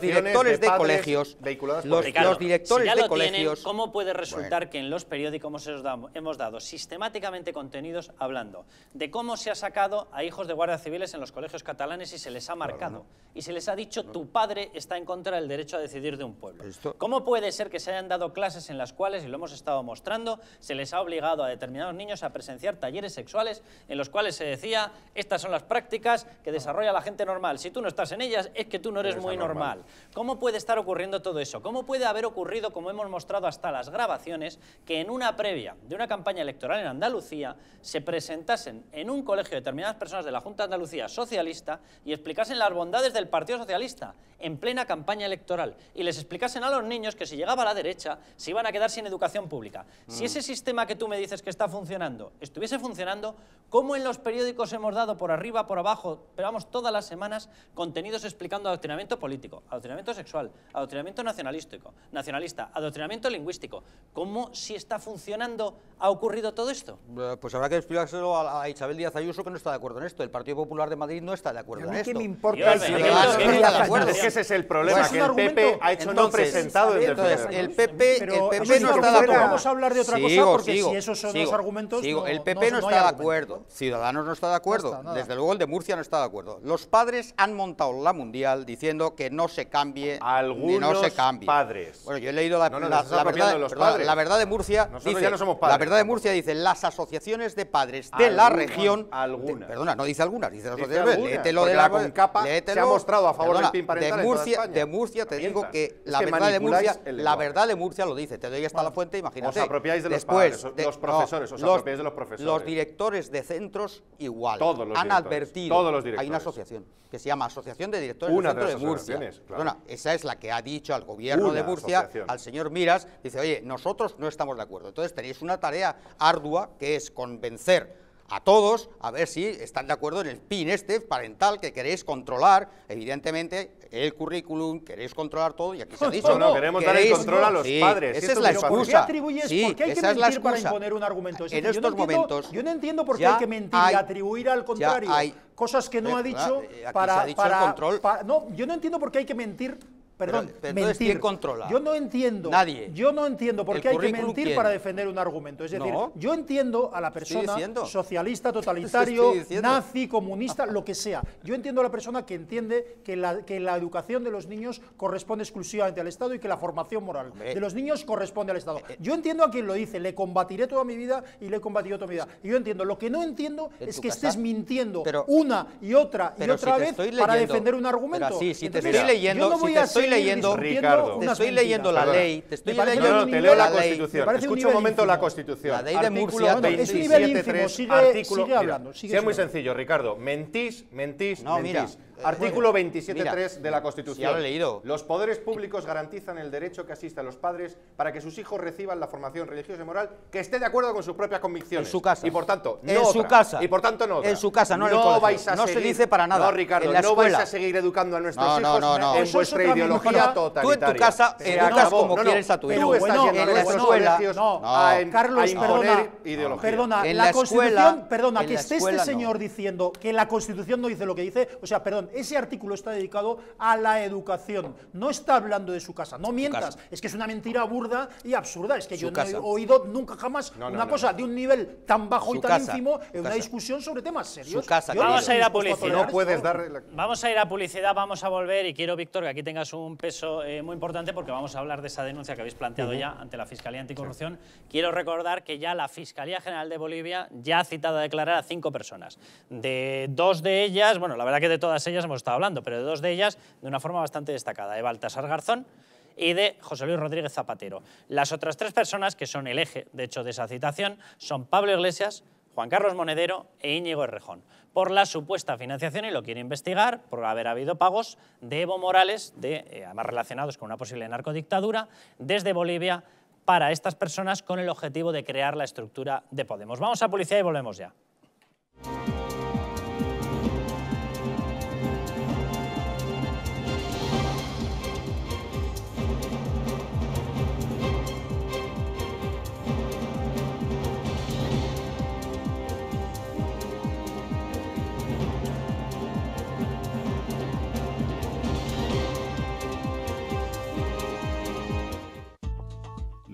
directores, de, colegios, los, directores de colegios. ¿Cómo puede resultar que en los periódicos hemos dado sistemáticamente contenidos hablando de cómo se ha sacado a hijos de guardias civiles en los colegios catalanes y se les ha marcado. Y se les ha dicho, tu padre está en contra del derecho a decidir de un pueblo. ¿Cómo puede ser que se hayan dado clases en las cuales, y lo hemos estado mostrando, se les ha obligado a determinados niños a presenciar talleres sexuales en los cuales se decía, estas son las prácticas que desarrolla la gente normal. Si tú no estás en ellas, es que tú no eres, muy normal. ¿Cómo puede estar ocurriendo todo eso? ¿Cómo puede haber ocurrido, como hemos mostrado hasta las grabaciones, que en una previa de una campaña electoral en Andalucía se presentasen en un colegio determinadas personas de la Junta de Andalucía socialista y explicasen las bondades del Partido Socialista en plena campaña electoral y les explicasen a los niños que si llegaba a la derecha se iban a quedar sin educación pública. Si mm. ese sistema que tú me dices que está funcionando estuviese funcionando, ¿cómo en los periódicos hemos dado por arriba, por abajo, pero vamos todas las semanas, contenidos explicando adoctrinamiento político, adoctrinamiento sexual, adoctrinamiento nacionalístico, nacionalista, adoctrinamiento lingüístico? ¿Cómo si está funcionando ha ocurrido todo esto? pues habrá que explicárselo a, a Isabel Díaz Ayuso yo Ayuso que no está de acuerdo en esto. El Partido Popular de Madrid no está de acuerdo en esto. ¿Qué me importa? es que ese es el problema, pues que el PP ha hecho no presentado El PP, el PP no está de acuerdo. Vamos a hablar de otra cosa porque si esos son los argumentos... el PP no está de acuerdo. Ciudadanos no está de acuerdo. Desde luego el de Murcia no está de acuerdo. Los padres han montado la Mundial diciendo que no se cambie. Algunos padres. Bueno, yo he leído la, verdad, de Murcia. ya no somos padres. La verdad de Murcia dice, las asociaciones de padres de la región algunas. perdona, no dice algunas, dice lo de la, capa, Concapa se ha mostrado a favor del PIN de Murcia, de Murcia te digo que la verdad de Murcia, la verdad de Murcia lo dice, te doy hasta la fuente, imagínate. Os apropiáis de los Después, padres, los profesores, los, de los profesores. Los directores de centros igual. Todos los han advertido. Todos los directores. Hay una asociación que se llama Asociación de Directores de Centros de, Murcia. esa es la que ha dicho al gobierno de Murcia, al señor Miras, dice, "Oye, nosotros no estamos de acuerdo. Entonces tenéis una tarea ardua que es convencer a todos a ver si están de acuerdo en el PIN este parental que queréis controlar, evidentemente, el currículum, queréis controlar todo y aquí se ha dicho. No, queremos dar el control a los padres. Esa es la excusa. qué qué hay que un argumento? en estos yo no momentos... yo no entiendo por qué hay que mentir y atribuir al contrario cosas que no eh, eh, ha dicho para... el control. no, yo no entiendo por qué hay que mentir perdón, mentir. Yo no entiendo. Nadie. Yo no entiendo por qué hay que mentir para defender un argumento. Es decir, yo entiendo a la persona socialista, totalitario, nazi, comunista, lo que sea. Yo entiendo a la persona que entiende que la, educación de los niños corresponde exclusivamente al Estado y que la formación moral de los niños corresponde al Estado. Eh, eh. Yo entiendo a quien lo dice, le combatiré toda mi vida y le he combatido toda mi vida. Y yo entiendo. Lo que no entiendo es que estés mintiendo una y otra y otra vez para defender un argumento. sí, si te estoy leyendo, yo no voy a leyendo, Ricardo, te estoy leyendo la ley, te estoy leyendo te leo la Constitución. Escucha un momento la Constitución. La ley de Murcia, artículo, sigue hablando, Sea muy sencillo, Ricardo, mentís, mentís, mentís. Artículo 27.3 de la Constitución. Ya lo he leído. Los poderes públicos garantizan el derecho que asiste a los padres para que sus hijos reciban la formación religiosa y moral que esté de acuerdo con sus propias convicciones. En su casa. Y por tanto, en su casa. Y por tanto, no. En su casa, no, en el no No se dice para nada. No, Ricardo, no vais a seguir educando a nuestros hijos en vuestra ideología totalitaria. Tú en tu casa educas como quieres a tu hijo. Tú estás No. yendo en escuela, Carlos, perdona, ideología. Perdona, perdona, que esté este señor diciendo que la Constitución no dice lo que dice, o sea, perdón, ese artículo está dedicado a la educación. No está hablando de su casa. No mientas. Es que es una mentira burda y absurda. Es que yo no he oído nunca jamás una cosa de un nivel tan bajo y tan ínfimo en una discusión sobre temas serios. casa. Vamos a ir a publicidad. puedes darle Vamos a ir a publicidad, vamos a volver y quiero, Víctor, que aquí tengas un peso eh, muy importante porque vamos a hablar de esa denuncia que habéis planteado ya ante la Fiscalía Anticorrupción. Quiero recordar que ya la Fiscalía General de Bolivia ya ha citado a declarar a cinco personas. De dos de ellas, bueno, la verdad que de todas ellas hemos estado hablando, pero de dos de ellas de una forma bastante destacada, de Baltasar Garzón y de José Luis Rodríguez Zapatero. Las otras tres personas, que son el eje, de hecho, de esa citación, son Pablo Iglesias, Juan Carlos Monedero e Íñigo Errejón, por la supuesta financiación, y lo quiere investigar, por haber habido pagos de Evo Morales, de, más eh, además relacionados con una posible narcodictadura, desde Bolivia para estas personas con el objetivo de crear la estructura de Podemos. Vamos a policía y volvemos ya.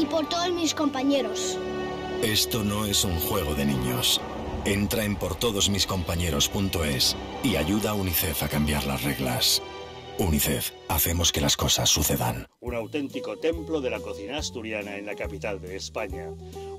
y por todos mis compañeros. Esto no es un juego de niños. Entra en portodosmiscompañeros.es y ayuda a UNICEF a cambiar las reglas. UNICEF, hacemos que las cosas sucedan. Un auténtico templo de la cocina asturiana en la capital de España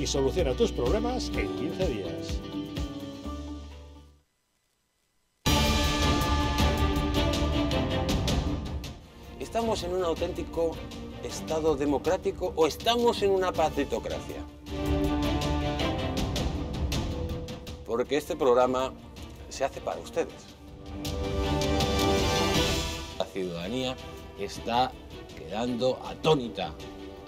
y soluciona tus problemas en 15 días. ¿Estamos en un auténtico Estado democrático o estamos en una patitocracia? Porque este programa se hace para ustedes. La ciudadanía está quedando atónita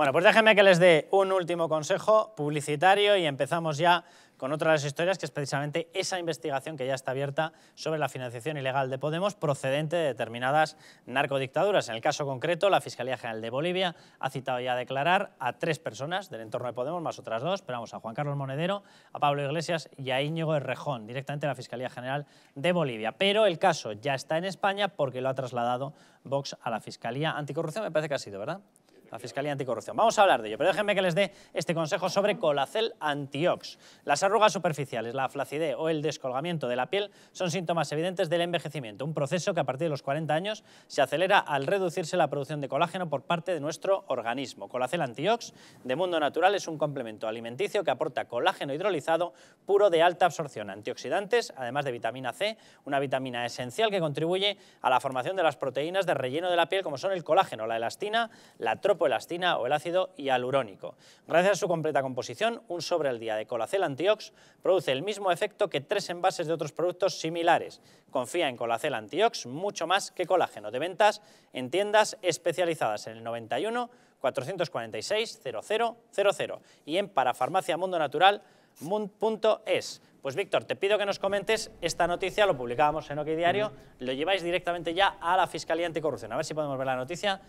Bueno, pues déjenme que les dé un último consejo publicitario y empezamos ya con otra de las historias, que es precisamente esa investigación que ya está abierta sobre la financiación ilegal de Podemos procedente de determinadas narcodictaduras. En el caso concreto, la Fiscalía General de Bolivia ha citado ya a declarar a tres personas del entorno de Podemos, más otras dos, pero a Juan Carlos Monedero, a Pablo Iglesias y a Íñigo Errejón, directamente de la Fiscalía General de Bolivia. Pero el caso ya está en España porque lo ha trasladado Vox a la Fiscalía Anticorrupción, me parece que ha sido, ¿verdad? la Fiscalía Anticorrupción. Vamos a hablar de ello, pero déjenme que les dé este consejo sobre Colacel Antiox. Las arrugas superficiales, la flacidez o el descolgamiento de la piel son síntomas evidentes del envejecimiento, un proceso que a partir de los 40 años se acelera al reducirse la producción de colágeno por parte de nuestro organismo. Colacel Antiox de Mundo Natural es un complemento alimenticio que aporta colágeno hidrolizado puro de alta absorción, antioxidantes, además de vitamina C, una vitamina esencial que contribuye a la formación de las proteínas de relleno de la piel como son el colágeno, la elastina, la tropa elastina o el ácido hialurónico. Gracias a su completa composición, un sobre al día de Colacel Antiox produce el mismo efecto que tres envases de otros productos similares. Confía en Colacel Antiox mucho más que colágeno. De ventas en tiendas especializadas en el 91 446 0000 y en Parafarmacia Mundo Natural mund.es. Pues Víctor, te pido que nos comentes esta noticia, lo publicábamos en OK Diario, lo lleváis directamente ya a la Fiscalía Anticorrupción. A ver si podemos ver la noticia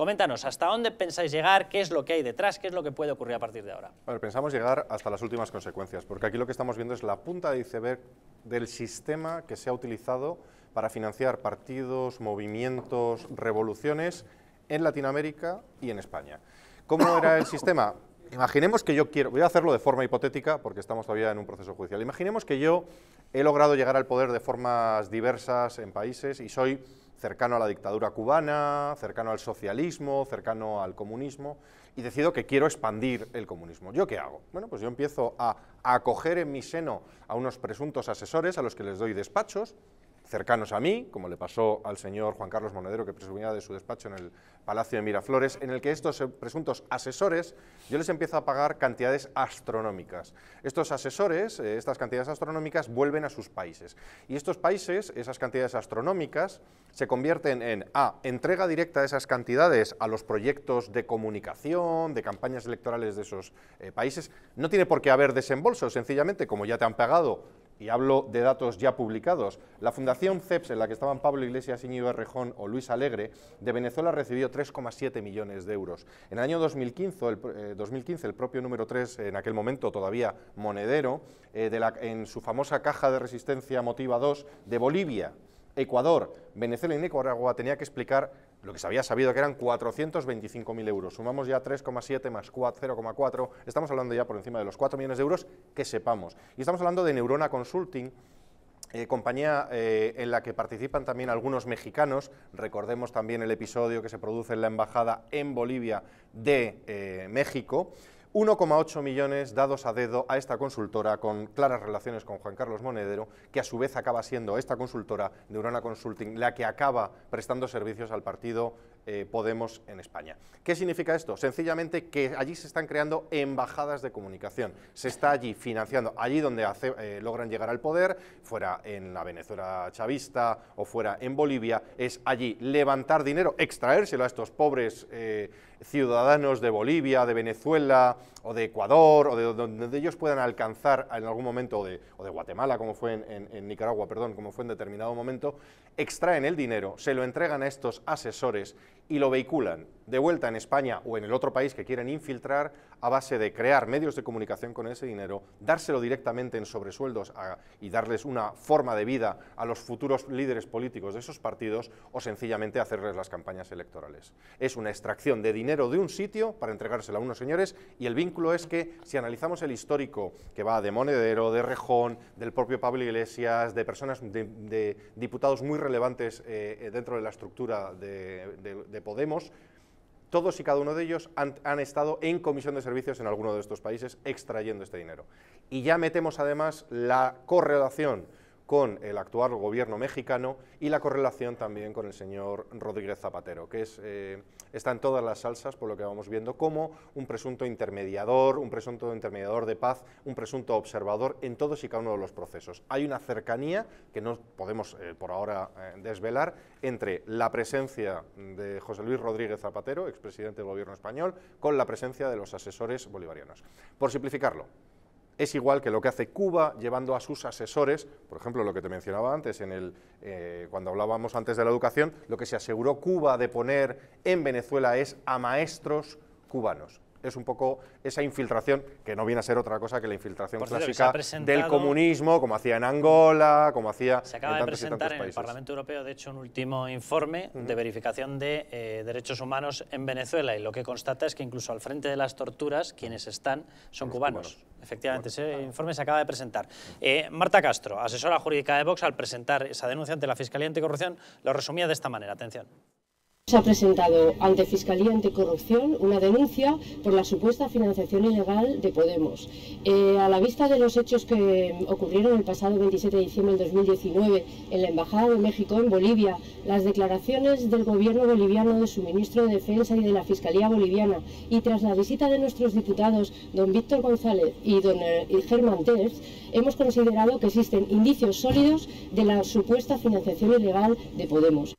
Coméntanos, ¿hasta dónde pensáis llegar? ¿Qué es lo que hay detrás? ¿Qué es lo que puede ocurrir a partir de ahora? pensamos llegar hasta las últimas consecuencias, porque aquí lo que estamos viendo es la punta de iceberg del sistema que se ha utilizado para financiar partidos, movimientos, revoluciones en Latinoamérica y en España. ¿Cómo era el sistema? Imaginemos que yo quiero, voy a hacerlo de forma hipotética porque estamos todavía en un proceso judicial. Imaginemos que yo he logrado llegar al poder de formas diversas en países y soy cercano a la dictadura cubana, cercano al socialismo, cercano al comunismo, y decido que quiero expandir el comunismo. ¿Yo qué hago? Bueno, pues yo empiezo a acoger en mi seno a unos presuntos asesores a los que les doy despachos, cercanos a mí, como le pasó al señor Juan Carlos Monedero, que presumía de su despacho en el Palacio de Miraflores, en el que estos presuntos asesores, yo les empiezo a pagar cantidades astronómicas. Estos asesores, eh, estas cantidades astronómicas, vuelven a sus países. Y estos países, esas cantidades astronómicas, se convierten en, A, ah, entrega directa de esas cantidades a los proyectos de comunicación, de campañas electorales de esos eh, países. No tiene por qué haber desembolso, sencillamente, como ya te han pagado, y hablo de datos ya publicados, la Fundación CEPS, en la que estaban Pablo Iglesias, Iñigo Errejón o Luis Alegre, de Venezuela recibió 3,7 millones de euros. En el año 2015 el, 2015, eh, el, propio número 3, en aquel momento todavía monedero, eh, de la, en su famosa caja de resistencia motiva 2 de Bolivia, Ecuador, Venezuela y Nicaragua tenía que explicar lo que se había sabido que eran 425.000 euros. Sumamos ya 3,7 más 0,4, estamos hablando ya por encima de los 4 millones de euros que sepamos. Y estamos hablando de Neurona Consulting, eh, compañía eh, en la que participan también algunos mexicanos. Recordemos también el episodio que se produce en la embajada en Bolivia de eh, México. 1,8 millones dados a dedo a esta consultora con claras relaciones con Juan Carlos Monedero, que a su vez acaba siendo esta consultora, de Neurona Consulting, la que acaba prestando servicios al partido eh, Podemos en España. ¿Qué significa esto? Sencillamente que allí se están creando embajadas de comunicación, se está allí financiando, allí donde eh, logran llegar al poder, fuera en la Venezuela chavista o fuera en Bolivia, es allí levantar dinero, extraérselo a estos pobres eh, ciudadanos de Bolivia, de Venezuela o de Ecuador, o de donde ellos puedan alcanzar en algún momento, o de, o Guatemala, como fue en, en Nicaragua, perdón, como fue en determinado momento, extraen el dinero, se lo entregan a estos asesores y lo vehiculan de vuelta en España o en el otro país que quieren infiltrar a base de crear medios de comunicación con ese dinero, dárselo directamente en sobresueldos y darles una forma de vida a los futuros líderes políticos de esos partidos o sencillamente hacerles las campañas electorales. Es una extracción de dinero de un sitio para entregárselo a unos señores y el vínculo es que si analizamos el histórico que va de Monedero, de Rejón, del propio Pablo Iglesias, de personas, de, diputados muy relevantes eh, eh, dentro de la estructura de Podemos, todos y cada uno de ellos han, estado en comisión de servicios en alguno de estos países extrayendo este dinero. Y ya metemos además la correlación con el actual gobierno mexicano y la correlación también con el señor Rodríguez Zapatero, que eh, está en todas las salsas, por lo que vamos viendo, como un presunto intermediador, un presunto intermediador de paz, un presunto observador en todos y cada uno de los procesos. Hay una cercanía que no podemos eh, por ahora eh, desvelar entre la presencia de José Luis Rodríguez Zapatero, expresidente del gobierno español, con la presencia de los asesores bolivarianos. Por simplificarlo, es igual que lo que hace Cuba llevando a sus asesores, por ejemplo, lo que te mencionaba antes, en el, eh, cuando hablábamos antes de la educación, lo que se aseguró Cuba de poner en Venezuela es a maestros cubanos es un poco esa infiltración, que no viene a ser otra cosa que la infiltración clásica del comunismo, como hacía en Angola, como hacía Se acaba de presentar en el Parlamento Europeo, de hecho, un último informe de verificación de eh, derechos humanos en Venezuela, y lo que constata es que incluso al frente de las torturas, quienes están son cubanos. Efectivamente, ese informe se acaba de presentar. Eh, Marta Castro, asesora jurídica de Vox, al presentar esa denuncia ante la Fiscalía Anticorrupción, lo resumía de esta manera. Atención. Se ha presentado ante Fiscalía Anticorrupción una denuncia por la supuesta financiación ilegal de Podemos. Eh, a la vista de los hechos que ocurrieron el pasado 27 de diciembre de 2019 en la Embajada de México en Bolivia, las declaraciones del gobierno boliviano, de su ministro de Defensa y de la Fiscalía boliviana, y tras la visita de nuestros diputados, don Víctor González y don eh, Germán Terz, hemos considerado que existen indicios sólidos de la supuesta financiación ilegal de Podemos.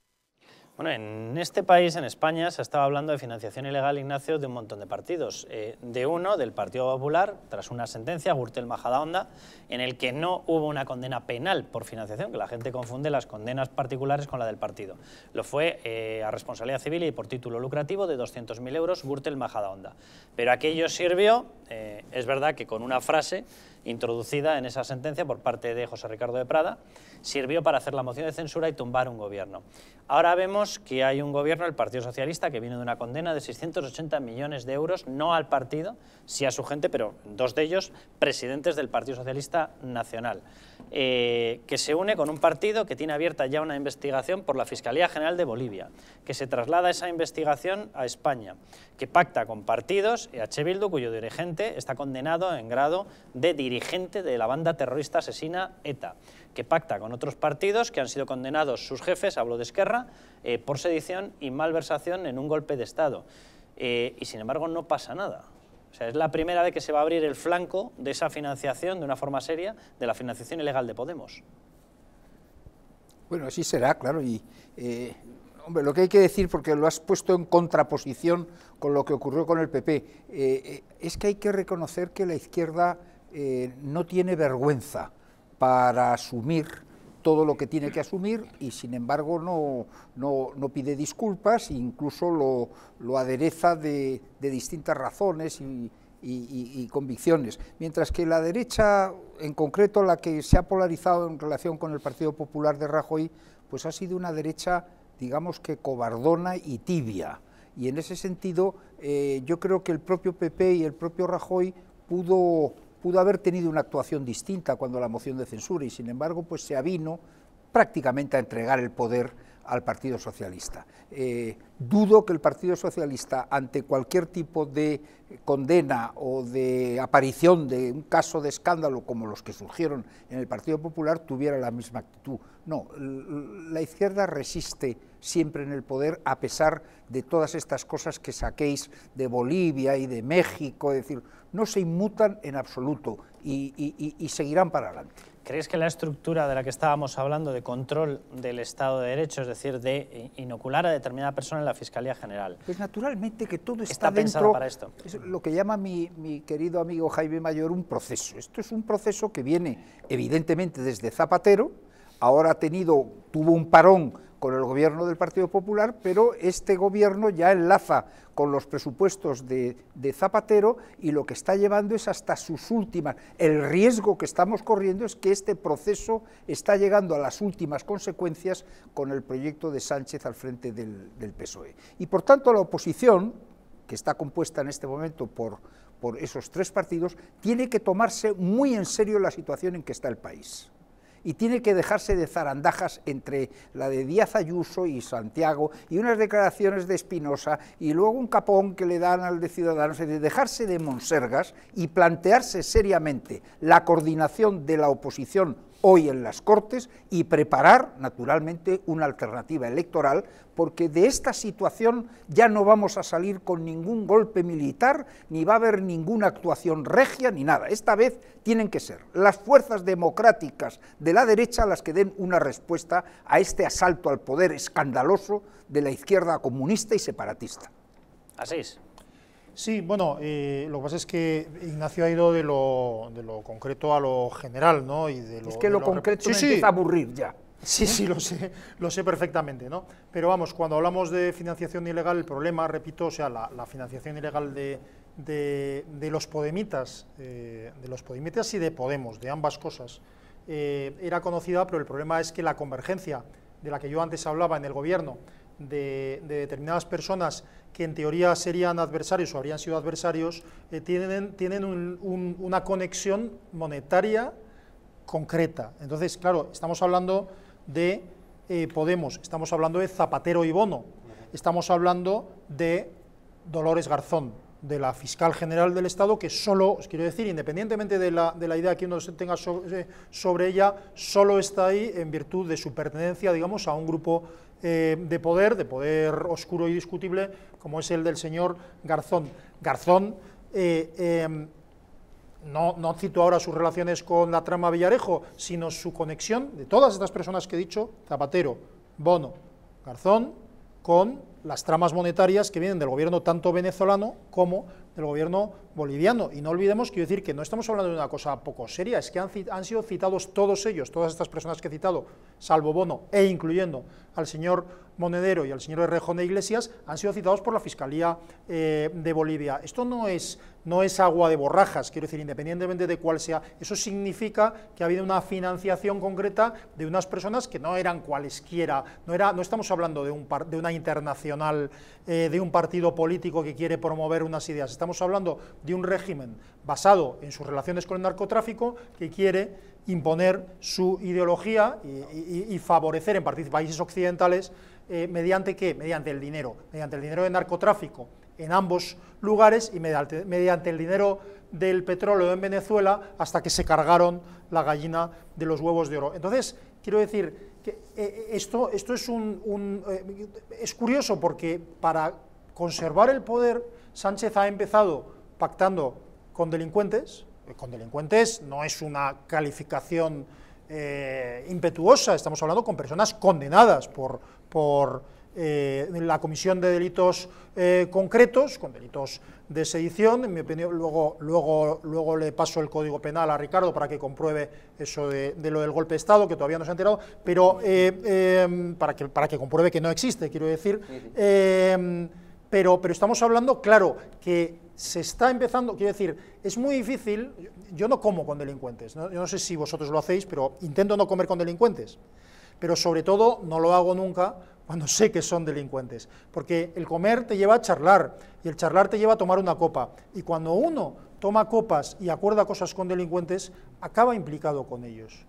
Bueno, en este país, en España, se estaba hablando de financiación ilegal, Ignacio, de un montón de partidos. Eh, de uno, del Partido Popular, tras una sentencia, Gürtel Majadahonda, en el que no hubo una condena penal por financiación, que la gente confunde las condenas particulares con la del partido. Lo fue eh, a responsabilidad civil y por título lucrativo de 200.000 euros, Gürtel Majadahonda. Pero aquello sirvió, eh, es verdad que con una frase, introducida en esa sentencia por parte de José Ricardo de Prada, sirvió para hacer la moción de censura y tumbar un gobierno. Ahora vemos que hay un gobierno, el Partido Socialista, que viene de una condena de 680 millones de euros, no al partido, sí a su gente, pero dos de ellos presidentes del Partido Socialista Nacional. Eh, que se une con un partido que tiene abierta ya una investigación por la Fiscalía General de Bolivia, que se traslada esa investigación a España, que pacta con partidos, EH Bildu, cuyo dirigente está condenado en grado de dirigente de la banda terrorista asesina ETA, que pacta con otros partidos que han sido condenados sus jefes, hablo de Esquerra, eh, por sedición y malversación en un golpe de Estado. Eh, y sin embargo no pasa nada. O sea, es la primera de que se va a abrir el flanco de esa financiación, de una forma seria, de la financiación ilegal de Podemos. Bueno, así será, claro, y eh, hombre, lo que hay que decir, porque lo has puesto en contraposición con lo que ocurrió con el PP, eh, eh, es que hay que reconocer que la izquierda no tiene vergüenza para asumir todo lo que tiene que asumir y sin embargo no, pide disculpas e incluso lo, adereza de, distintas razones y, convicciones. Mientras que la derecha, en concreto la que se ha polarizado en relación con el Partido Popular de Rajoy, pues ha sido una derecha, digamos que cobardona y tibia. Y en ese sentido, eh, yo creo que el propio PP y el propio Rajoy pudo pudo haber tenido una actuación distinta cuando la moción de censura y sin embargo pues se avino prácticamente a entregar el poder al Partido Socialista. Eh, dudo que el Partido Socialista, ante cualquier tipo de condena o de aparición de un caso de escándalo como los que surgieron en el Partido Popular, tuviera la misma actitud. No, la izquierda resiste siempre en el poder a pesar de todas estas cosas que saquéis de Bolivia y de México, es decir, no se inmutan en absoluto y seguirán para adelante es que la estructura de la que estábamos hablando, de control del Estado de Derecho, es decir, de inocular a determinada persona en la Fiscalía General? Pues naturalmente que todo está, pensado dentro, para esto. Es lo que llama mi, mi querido amigo Jaime Mayor un proceso. Esto es un proceso que viene evidentemente desde Zapatero, ahora ha tenido, tuvo un parón con el gobierno del Partido Popular, pero este gobierno ya enlaza con los presupuestos de, Zapatero y lo que está llevando es hasta sus últimas. El riesgo que estamos corriendo es que este proceso está llegando a las últimas consecuencias con el proyecto de Sánchez al frente del, PSOE. Y por tanto la oposición, que está compuesta en este momento por, por esos tres partidos, tiene que tomarse muy en serio la situación en que está el país y tiene que dejarse de zarandajas entre la de Díaz Ayuso y Santiago y unas declaraciones de Espinosa y luego un capón que le dan al de Ciudadanos, es decir, dejarse de monsergas y plantearse seriamente la coordinación de la oposición hoy en las Cortes y preparar, naturalmente, una alternativa electoral, porque de esta situación ya no vamos a salir con ningún golpe militar, ni va a haber ninguna actuación regia, ni nada. Esta vez tienen que ser las fuerzas democráticas de la derecha las que den una respuesta a este asalto al poder escandaloso de la izquierda comunista y separatista. Así es. Sí, bueno, eh, lo que pasa es que Ignacio ha ido de lo, concreto a lo general, ¿no? Y de lo, es que lo, concreto me empieza a aburrir ya. Sí, sí, lo sé, lo sé perfectamente, ¿no? Pero vamos, cuando hablamos de financiación ilegal, el problema, repito, o sea, la, financiación ilegal de, los Podemitas, eh, de los Podemitas y de Podemos, de ambas cosas, eh, era conocida, pero el problema es que la convergencia de la que yo antes hablaba en el gobierno, de, determinadas personas que en teoría serían adversarios o habrían sido adversarios, eh, tienen, tienen una conexión monetaria concreta. Entonces, claro, estamos hablando de eh, Podemos, estamos hablando de Zapatero y Bono, estamos hablando de Dolores Garzón, de la fiscal general del Estado, que solo, os quiero decir, independientemente de la, de la idea que uno tenga sobre, eh, sobre, ella, solo está ahí en virtud de su pertenencia, digamos, a un grupo eh, de poder, de poder oscuro y discutible, como es el del señor Garzón. Garzón eh, em, no, no, cito ahora sus relaciones con la trama Villarejo, sino su conexión de todas estas personas que he dicho, Zapatero, Bono, Garzón, con las tramas monetarias que vienen del gobierno tanto venezolano como del gobierno boliviano. Y no olvidemos, quiero decir, que no estamos hablando de una cosa poco seria, es que han, han sido citados todos ellos, todas estas personas que he citado, salvo Bono e incluyendo al señor Monedero y al señor de Iglesias, han sido citados por la Fiscalía eh, de Bolivia. Esto no es, no es agua de borrajas, quiero decir, independientemente de cuál sea, eso significa que ha habido una financiación concreta de unas personas que no eran cualesquiera, no, era, no estamos hablando de, un de una internacional, eh, de un partido político que quiere promover unas ideas, Estamos hablando de un régimen basado en sus relaciones con el narcotráfico que quiere imponer su ideología y, favorecer en países occidentales eh, mediante qué? Mediante el dinero, mediante el dinero del narcotráfico en ambos lugares y mediante, el dinero del petróleo en Venezuela hasta que se cargaron la gallina de los huevos de oro. Entonces, quiero decir que eh, eh, esto, esto es, un, es curioso porque para conservar el poder Sánchez ha empezado pactando con delincuentes, con delincuentes no es una calificación eh, impetuosa, estamos hablando con personas condenadas por, por eh, la comisión de delitos eh, concretos, con delitos de sedición, en mi opinión, luego, luego, luego le paso el Código Penal a Ricardo para que compruebe eso de, de lo del golpe de Estado, que todavía no se ha enterado, pero para, que, para que compruebe que no existe, quiero decir pero, estamos hablando, claro, que se está empezando, quiero decir, es muy difícil, yo, no como con delincuentes, yo no sé si vosotros lo hacéis, pero intento no comer con delincuentes, pero sobre todo no lo hago nunca cuando sé que son delincuentes, porque el comer te lleva a charlar y el charlar te lleva a tomar una copa, y cuando uno toma copas y acuerda cosas con delincuentes, acaba implicado con ellos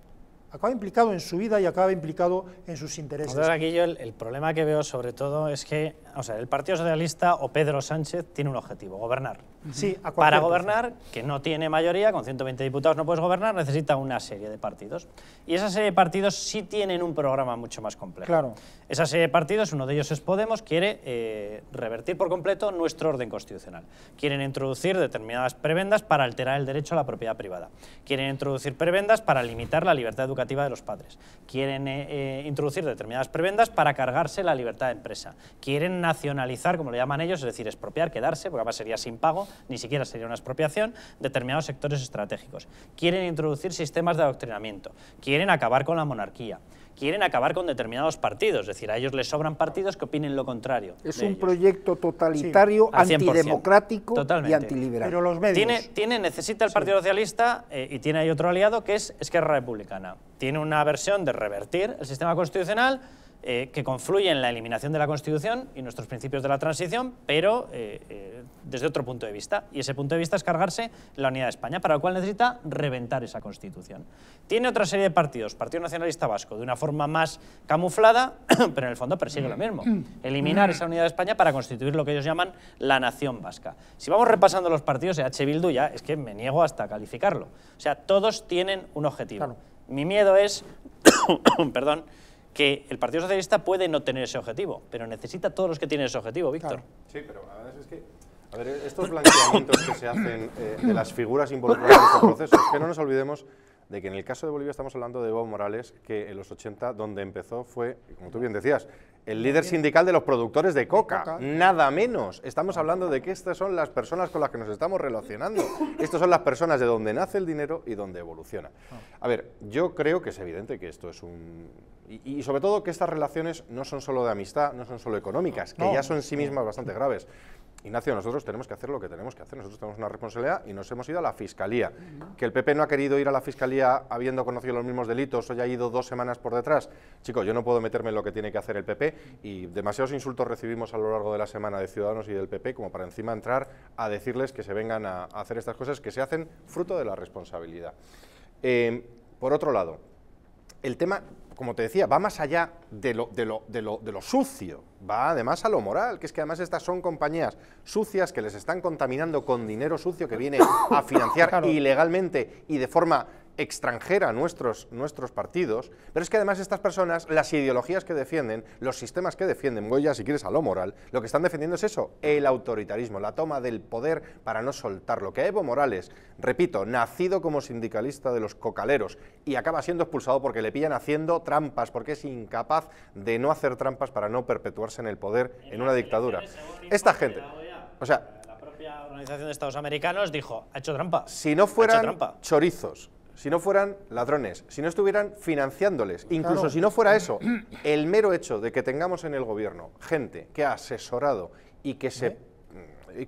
acaba implicado en su vida y acaba implicado en sus intereses. Entonces aquí yo el, problema que veo sobre todo es que, o sea, el Partido Socialista o Pedro Sánchez tiene un objetivo, gobernar. Sí, Para gobernar, que no tiene mayoría, con 120 diputados no puedes gobernar, necesita una serie de partidos. Y esa serie de partidos sí tienen un programa mucho más complejo. Claro. Esa serie de partidos, uno de ellos es Podemos, quiere eh, revertir por completo nuestro orden constitucional. Quieren introducir determinadas prebendas para alterar el derecho a la propiedad privada. Quieren introducir prebendas para limitar la libertad educativa de los padres. Quieren eh, eh, introducir determinadas prebendas para cargarse la libertad de empresa. Quieren nacionalizar, como lo llaman ellos, es decir, expropiar, quedarse, porque además sería sin pago, ni siquiera sería una expropiación, determinados sectores estratégicos. Quieren introducir sistemas de adoctrinamiento. Quieren acabar con la monarquía quieren acabar con determinados partidos. Es decir, a ellos les sobran partidos que opinen lo contrario. Es un proyecto totalitario, antidemocrático y antiliberal. Tiene, tiene, necesita el Partido Socialista eh, y tiene ahí otro aliado que es Esquerra Republicana. Tiene una versión de revertir el sistema constitucional eh, que confluyen en la eliminación de la Constitución y nuestros principios de la transición, pero eh, eh, desde otro punto de vista. Y ese punto de vista es cargarse la unidad de España, para lo cual necesita reventar esa Constitución. Tiene otra serie de partidos, Partido Nacionalista Vasco, de una forma más camuflada, pero en el fondo persigue lo mismo. Eliminar esa unidad de España para constituir lo que ellos llaman la nación vasca. Si vamos repasando los partidos, H. Bildu ya es que me niego hasta a calificarlo. O sea, todos tienen un objetivo. Mi miedo es, perdón, que el Partido Socialista puede no tener ese objetivo, pero necesita todos los que tienen ese objetivo, Víctor. Sí, pero la verdad es que a ver, estos blanqueamientos que se hacen eh, de las figuras involucradas en estos procesos, que no nos olvidemos de que en el caso de Bolivia estamos hablando de Evo Morales, que en los 80, donde empezó fue, como tú bien decías, el líder sindical de los productores de coca, nada menos. Estamos hablando de que estas son las personas con las que nos estamos relacionando. Estas son las personas de donde nace el dinero y donde evoluciona. Ah. A ver, yo creo que es evidente que esto es un... Y, sobre todo que estas relaciones no son solo de amistad, no son solo económicas, que ya son en sí mismas bastante graves, Ignacio, nosotros tenemos que hacer lo que tenemos que hacer, nosotros tenemos una responsabilidad y nos hemos ido a la Fiscalía. Que el PP no ha querido ir a la Fiscalía habiendo conocido los mismos delitos, ya ha ido dos semanas por detrás. Chicos, yo no puedo meterme en lo que tiene que hacer el PP y demasiados insultos recibimos a lo largo de la semana de Ciudadanos y del PP como para encima entrar a decirles que se vengan a, hacer estas cosas que se hacen fruto de la responsabilidad. Eh, por otro lado, el tema como te decía, va más allá de lo, lo, lo, de lo, sucio, va además a lo moral, que es que además estas son compañías sucias que les están contaminando con dinero sucio que viene a financiar ilegalmente y de forma extranjera a nuestros, nuestros partidos, pero es que además estas personas, las ideologías que defienden, los sistemas que defienden, Goya si quieres a lo moral, lo que están defendiendo es eso, el autoritarismo, la toma del poder para no soltarlo. Que Evo Morales, repito, nacido como sindicalista de los cocaleros y acaba siendo expulsado porque le pillan haciendo trampas, porque es incapaz de no hacer trampas para no perpetuarse en el poder en, una dictadura. Esta gente, o sea, la propia Organización de Estados Americanos dijo, ha hecho trampa. Si no fueran chorizos, si no fueran ladrones, si no estuvieran financiándoles, incluso si no fuera eso, el mero hecho de que tengamos en el gobierno gente que ha asesorado y que se ¿Eh?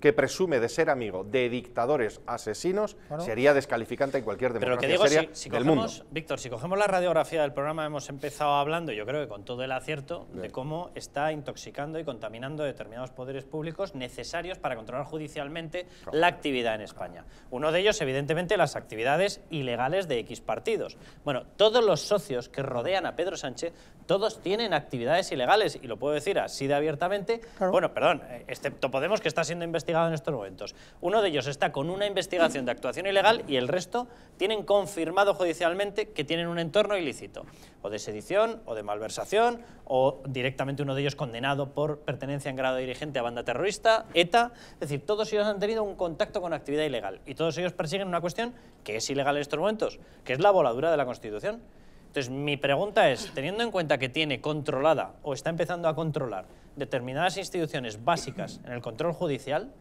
que presume de ser amigo de dictadores asesinos sería descalificante en cualquier democracia Pero que digo, es si, cogemos, Víctor, si cogemos la radiografía del programa, hemos empezado hablando, yo creo que con todo el acierto, de cómo está intoxicando y contaminando determinados poderes públicos necesarios para controlar judicialmente la actividad en España. Uno de ellos, evidentemente, las actividades ilegales de X partidos. Bueno, todos los socios que rodean a Pedro Sánchez, todos tienen actividades ilegales, y lo puedo decir así de abiertamente, bueno, perdón, eh, excepto Podemos, que está siendo investigado en estos momentos. Uno de ellos está con una investigación de actuación ilegal y el resto tienen confirmado judicialmente que tienen un entorno ilícito, o de sedición, o de malversación, o directamente uno de ellos condenado por pertenencia en grado dirigente a banda terrorista, ETA. Es decir, todos ellos han tenido un contacto con actividad ilegal y todos ellos persiguen una cuestión que es ilegal en estos momentos, que es la voladura de la Constitución. Entonces, mi pregunta es, teniendo en cuenta que tiene controlada o está empezando a controlar determinadas instituciones básicas en el control judicial,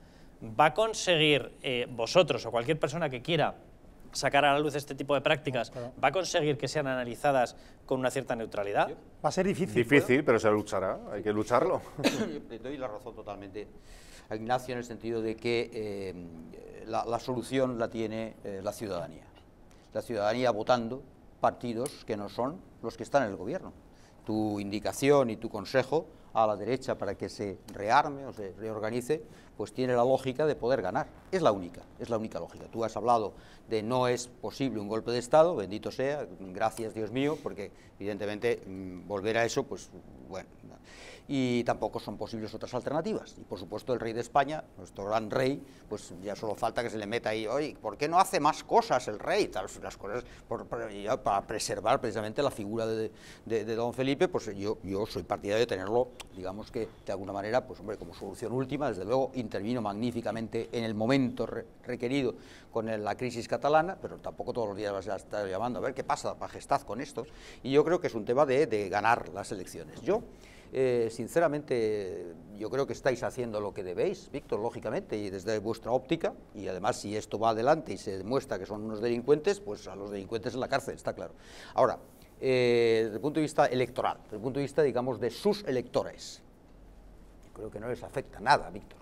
va a conseguir eh, vosotros o cualquier persona que quiera sacar a la luz este tipo de prácticas, ¿va a conseguir que sean analizadas con una cierta neutralidad? Va a ser difícil. Difícil, pero se luchará, hay que lucharlo. Le doy la razón totalmente a Ignacio en el sentido de que eh, la, solución la tiene eh, la ciudadanía. La ciudadanía votando partidos que no son los que están en el gobierno. Tu indicación y tu consejo a la derecha para que se rearme o se reorganice, pues tiene la lógica de poder ganar. Es la única, es la única lógica. Tú has hablado de no es posible un golpe de Estado, bendito sea, gracias Dios mío, porque evidentemente mm, volver a eso, pues bueno y tampoco son posibles otras alternativas. Y por supuesto el rey de España, nuestro gran rey, pues ya solo falta que se le meta ahí, hoy ¿por qué no hace más cosas el rey? Tal, las cosas ah, para preservar precisamente la figura de, de, don Felipe, pues yo, yo soy partidario de tenerlo, digamos que de alguna manera, pues hombre, como solución última, desde luego intervino magníficamente en el momento requerido con la crisis catalana, pero tampoco todos los días vas a estar llamando a ver qué pasa, majestad, con esto. Y yo creo que es un tema de, de ganar las elecciones. Yo eh, sinceramente, yo creo que estáis haciendo lo que debéis, Víctor, lógicamente, y desde vuestra óptica, y además si esto va adelante y se demuestra que son unos delincuentes, pues a los delincuentes en la cárcel, está claro. Ahora, eh, desde el punto de vista electoral, desde el punto de vista, digamos, de sus electores, creo que no les afecta nada, Víctor.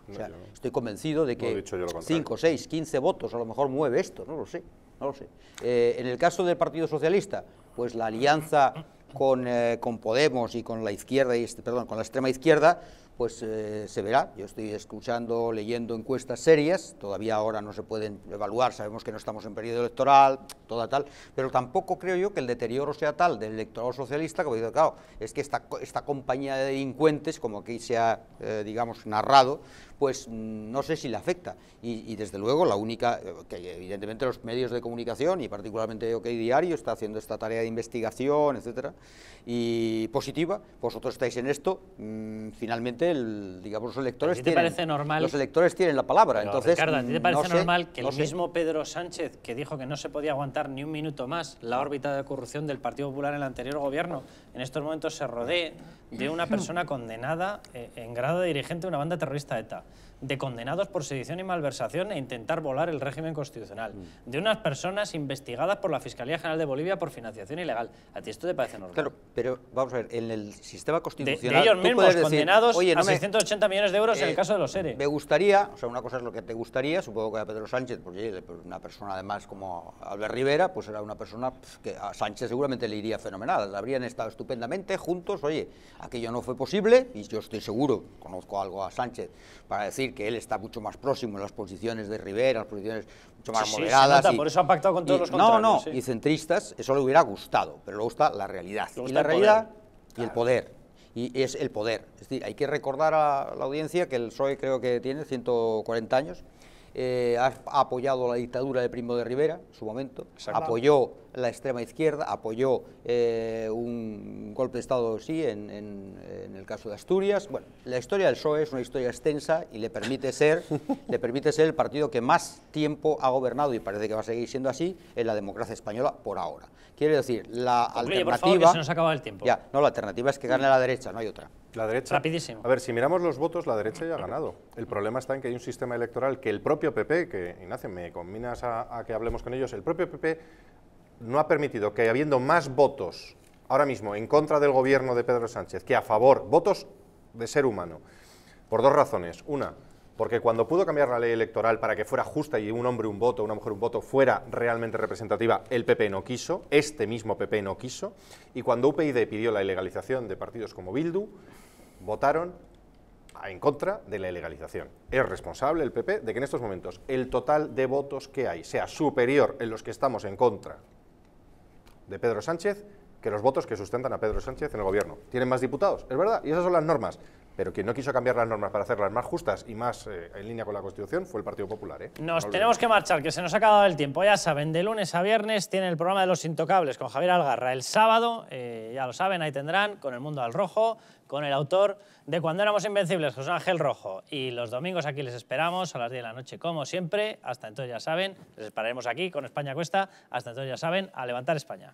estoy convencido de que 5, 6, 15 votos a lo mejor mueve esto, no lo sé, no lo sé. Eh, en el caso del Partido Socialista, pues la alianza con, eh, con Podemos y con la izquierda, y, este perdón, con la extrema izquierda, pues eh, se verá. Yo estoy escuchando, leyendo encuestas serias, todavía ahora no se pueden evaluar, sabemos que no estamos en periodo electoral, toda tal, pero tampoco creo yo que el deterioro sea tal del electorado socialista, como digo, claro, es que esta, esta compañía de delincuentes, como aquí se ha, eh, digamos, narrado, pues mm, no sé si le afecta. Y, desde luego la única, eh, que evidentemente los medios de comunicación y particularmente OK Diario está haciendo esta tarea de investigación, etcétera, y positiva, vosotros estáis en esto, mm, finalmente digamos, los electores, tienen, los electores tienen la palabra. entonces, te parece normal que el mismo Pedro Sánchez, que dijo que no se podía aguantar ni un minuto más la órbita de corrupción del Partido Popular en el anterior gobierno, en estos momentos se rodee de una persona condenada eh, en grado de dirigente de una banda terrorista ETA? de condenados por sedición y malversación e intentar volar el régimen constitucional, mm. de unas personas investigadas por la Fiscalía General de Bolivia por financiación ilegal. A ti esto te parece normal. Claro, pero vamos a ver, en el sistema constitucional... De, ellos mismos condenados Oye, no a 680 millones de euros en el eh, caso de los seres. Me gustaría, o sea, una cosa es lo que te gustaría, supongo que a Pedro Sánchez, porque pues, una persona además como Albert Rivera, pues era una persona pues, que a Sánchez seguramente le iría fenomenal, habrían estado estupendamente juntos, oye, aquello no fue posible, y yo estoy seguro, conozco algo a Sánchez, para decir que él está mucho más próximo en las posiciones de Rivera, las posiciones mucho más moderadas. por eso ha pactado con todos los No, no, y centristas, eso le hubiera gustado, pero le gusta la realidad. y la realidad y el poder y es el poder. Es decir, hay que recordar a la audiencia que el PSOE creo que tiene 140 años, eh, ha apoyado la dictadura de Primo de Rivera en su momento, apoyó la extrema izquierda, apoyó eh, un un golpe de Estado sí en, el caso de Asturias. Bueno, la historia del PSOE es una historia extensa y le permite, ser, le permite ser el partido que más tiempo ha gobernado, y parece que va a seguir siendo así, en la democracia española por ahora. Quiere decir, la alternativa... se nos acaba el tiempo. Ya, no, la alternativa es que gane la derecha, no hay otra. La derecha. Rapidísimo. A ver, si miramos los votos, la derecha ya ha ganado. El problema está en que hay un sistema electoral que el propio PP, que Ignacio, me combinas a que hablemos con ellos, el propio PP no ha permitido que habiendo más votos ahora mismo en contra del gobierno de Pedro Sánchez que a favor, votos de ser humano, por dos razones. Una, porque cuando pudo cambiar la ley electoral para que fuera justa y un hombre un voto, una mujer un voto, fuera realmente representativa, el PP no quiso, este mismo PP no quiso, y cuando UPyD pidió la ilegalización de partidos como Bildu, votaron en contra de la ilegalización. Es responsable el PP de que en estos momentos el total de votos que hay sea superior en los que estamos en contra de Pedro Sánchez que los votos que sustentan a Pedro Sánchez en el gobierno. Tienen más diputados, es verdad, y esas son las normas. Pero quien no quiso cambiar las normas para hacerlas más justas y más eh, en línea con la Constitución fue el Partido Popular. ¿eh? Nos tenemos que marchar, que se nos ha acabado el tiempo. Ya saben, de lunes a viernes tiene el programa de Los Intocables con Javier Algarra. El sábado, eh, ya lo saben, ahí tendrán con El Mundo al Rojo, con el autor de Cuando éramos invencibles, José Ángel Rojo. Y los domingos aquí les esperamos a las 10 de la noche, como siempre. Hasta entonces ya saben, les esperaremos aquí con España Cuesta. Hasta entonces ya saben, a levantar España.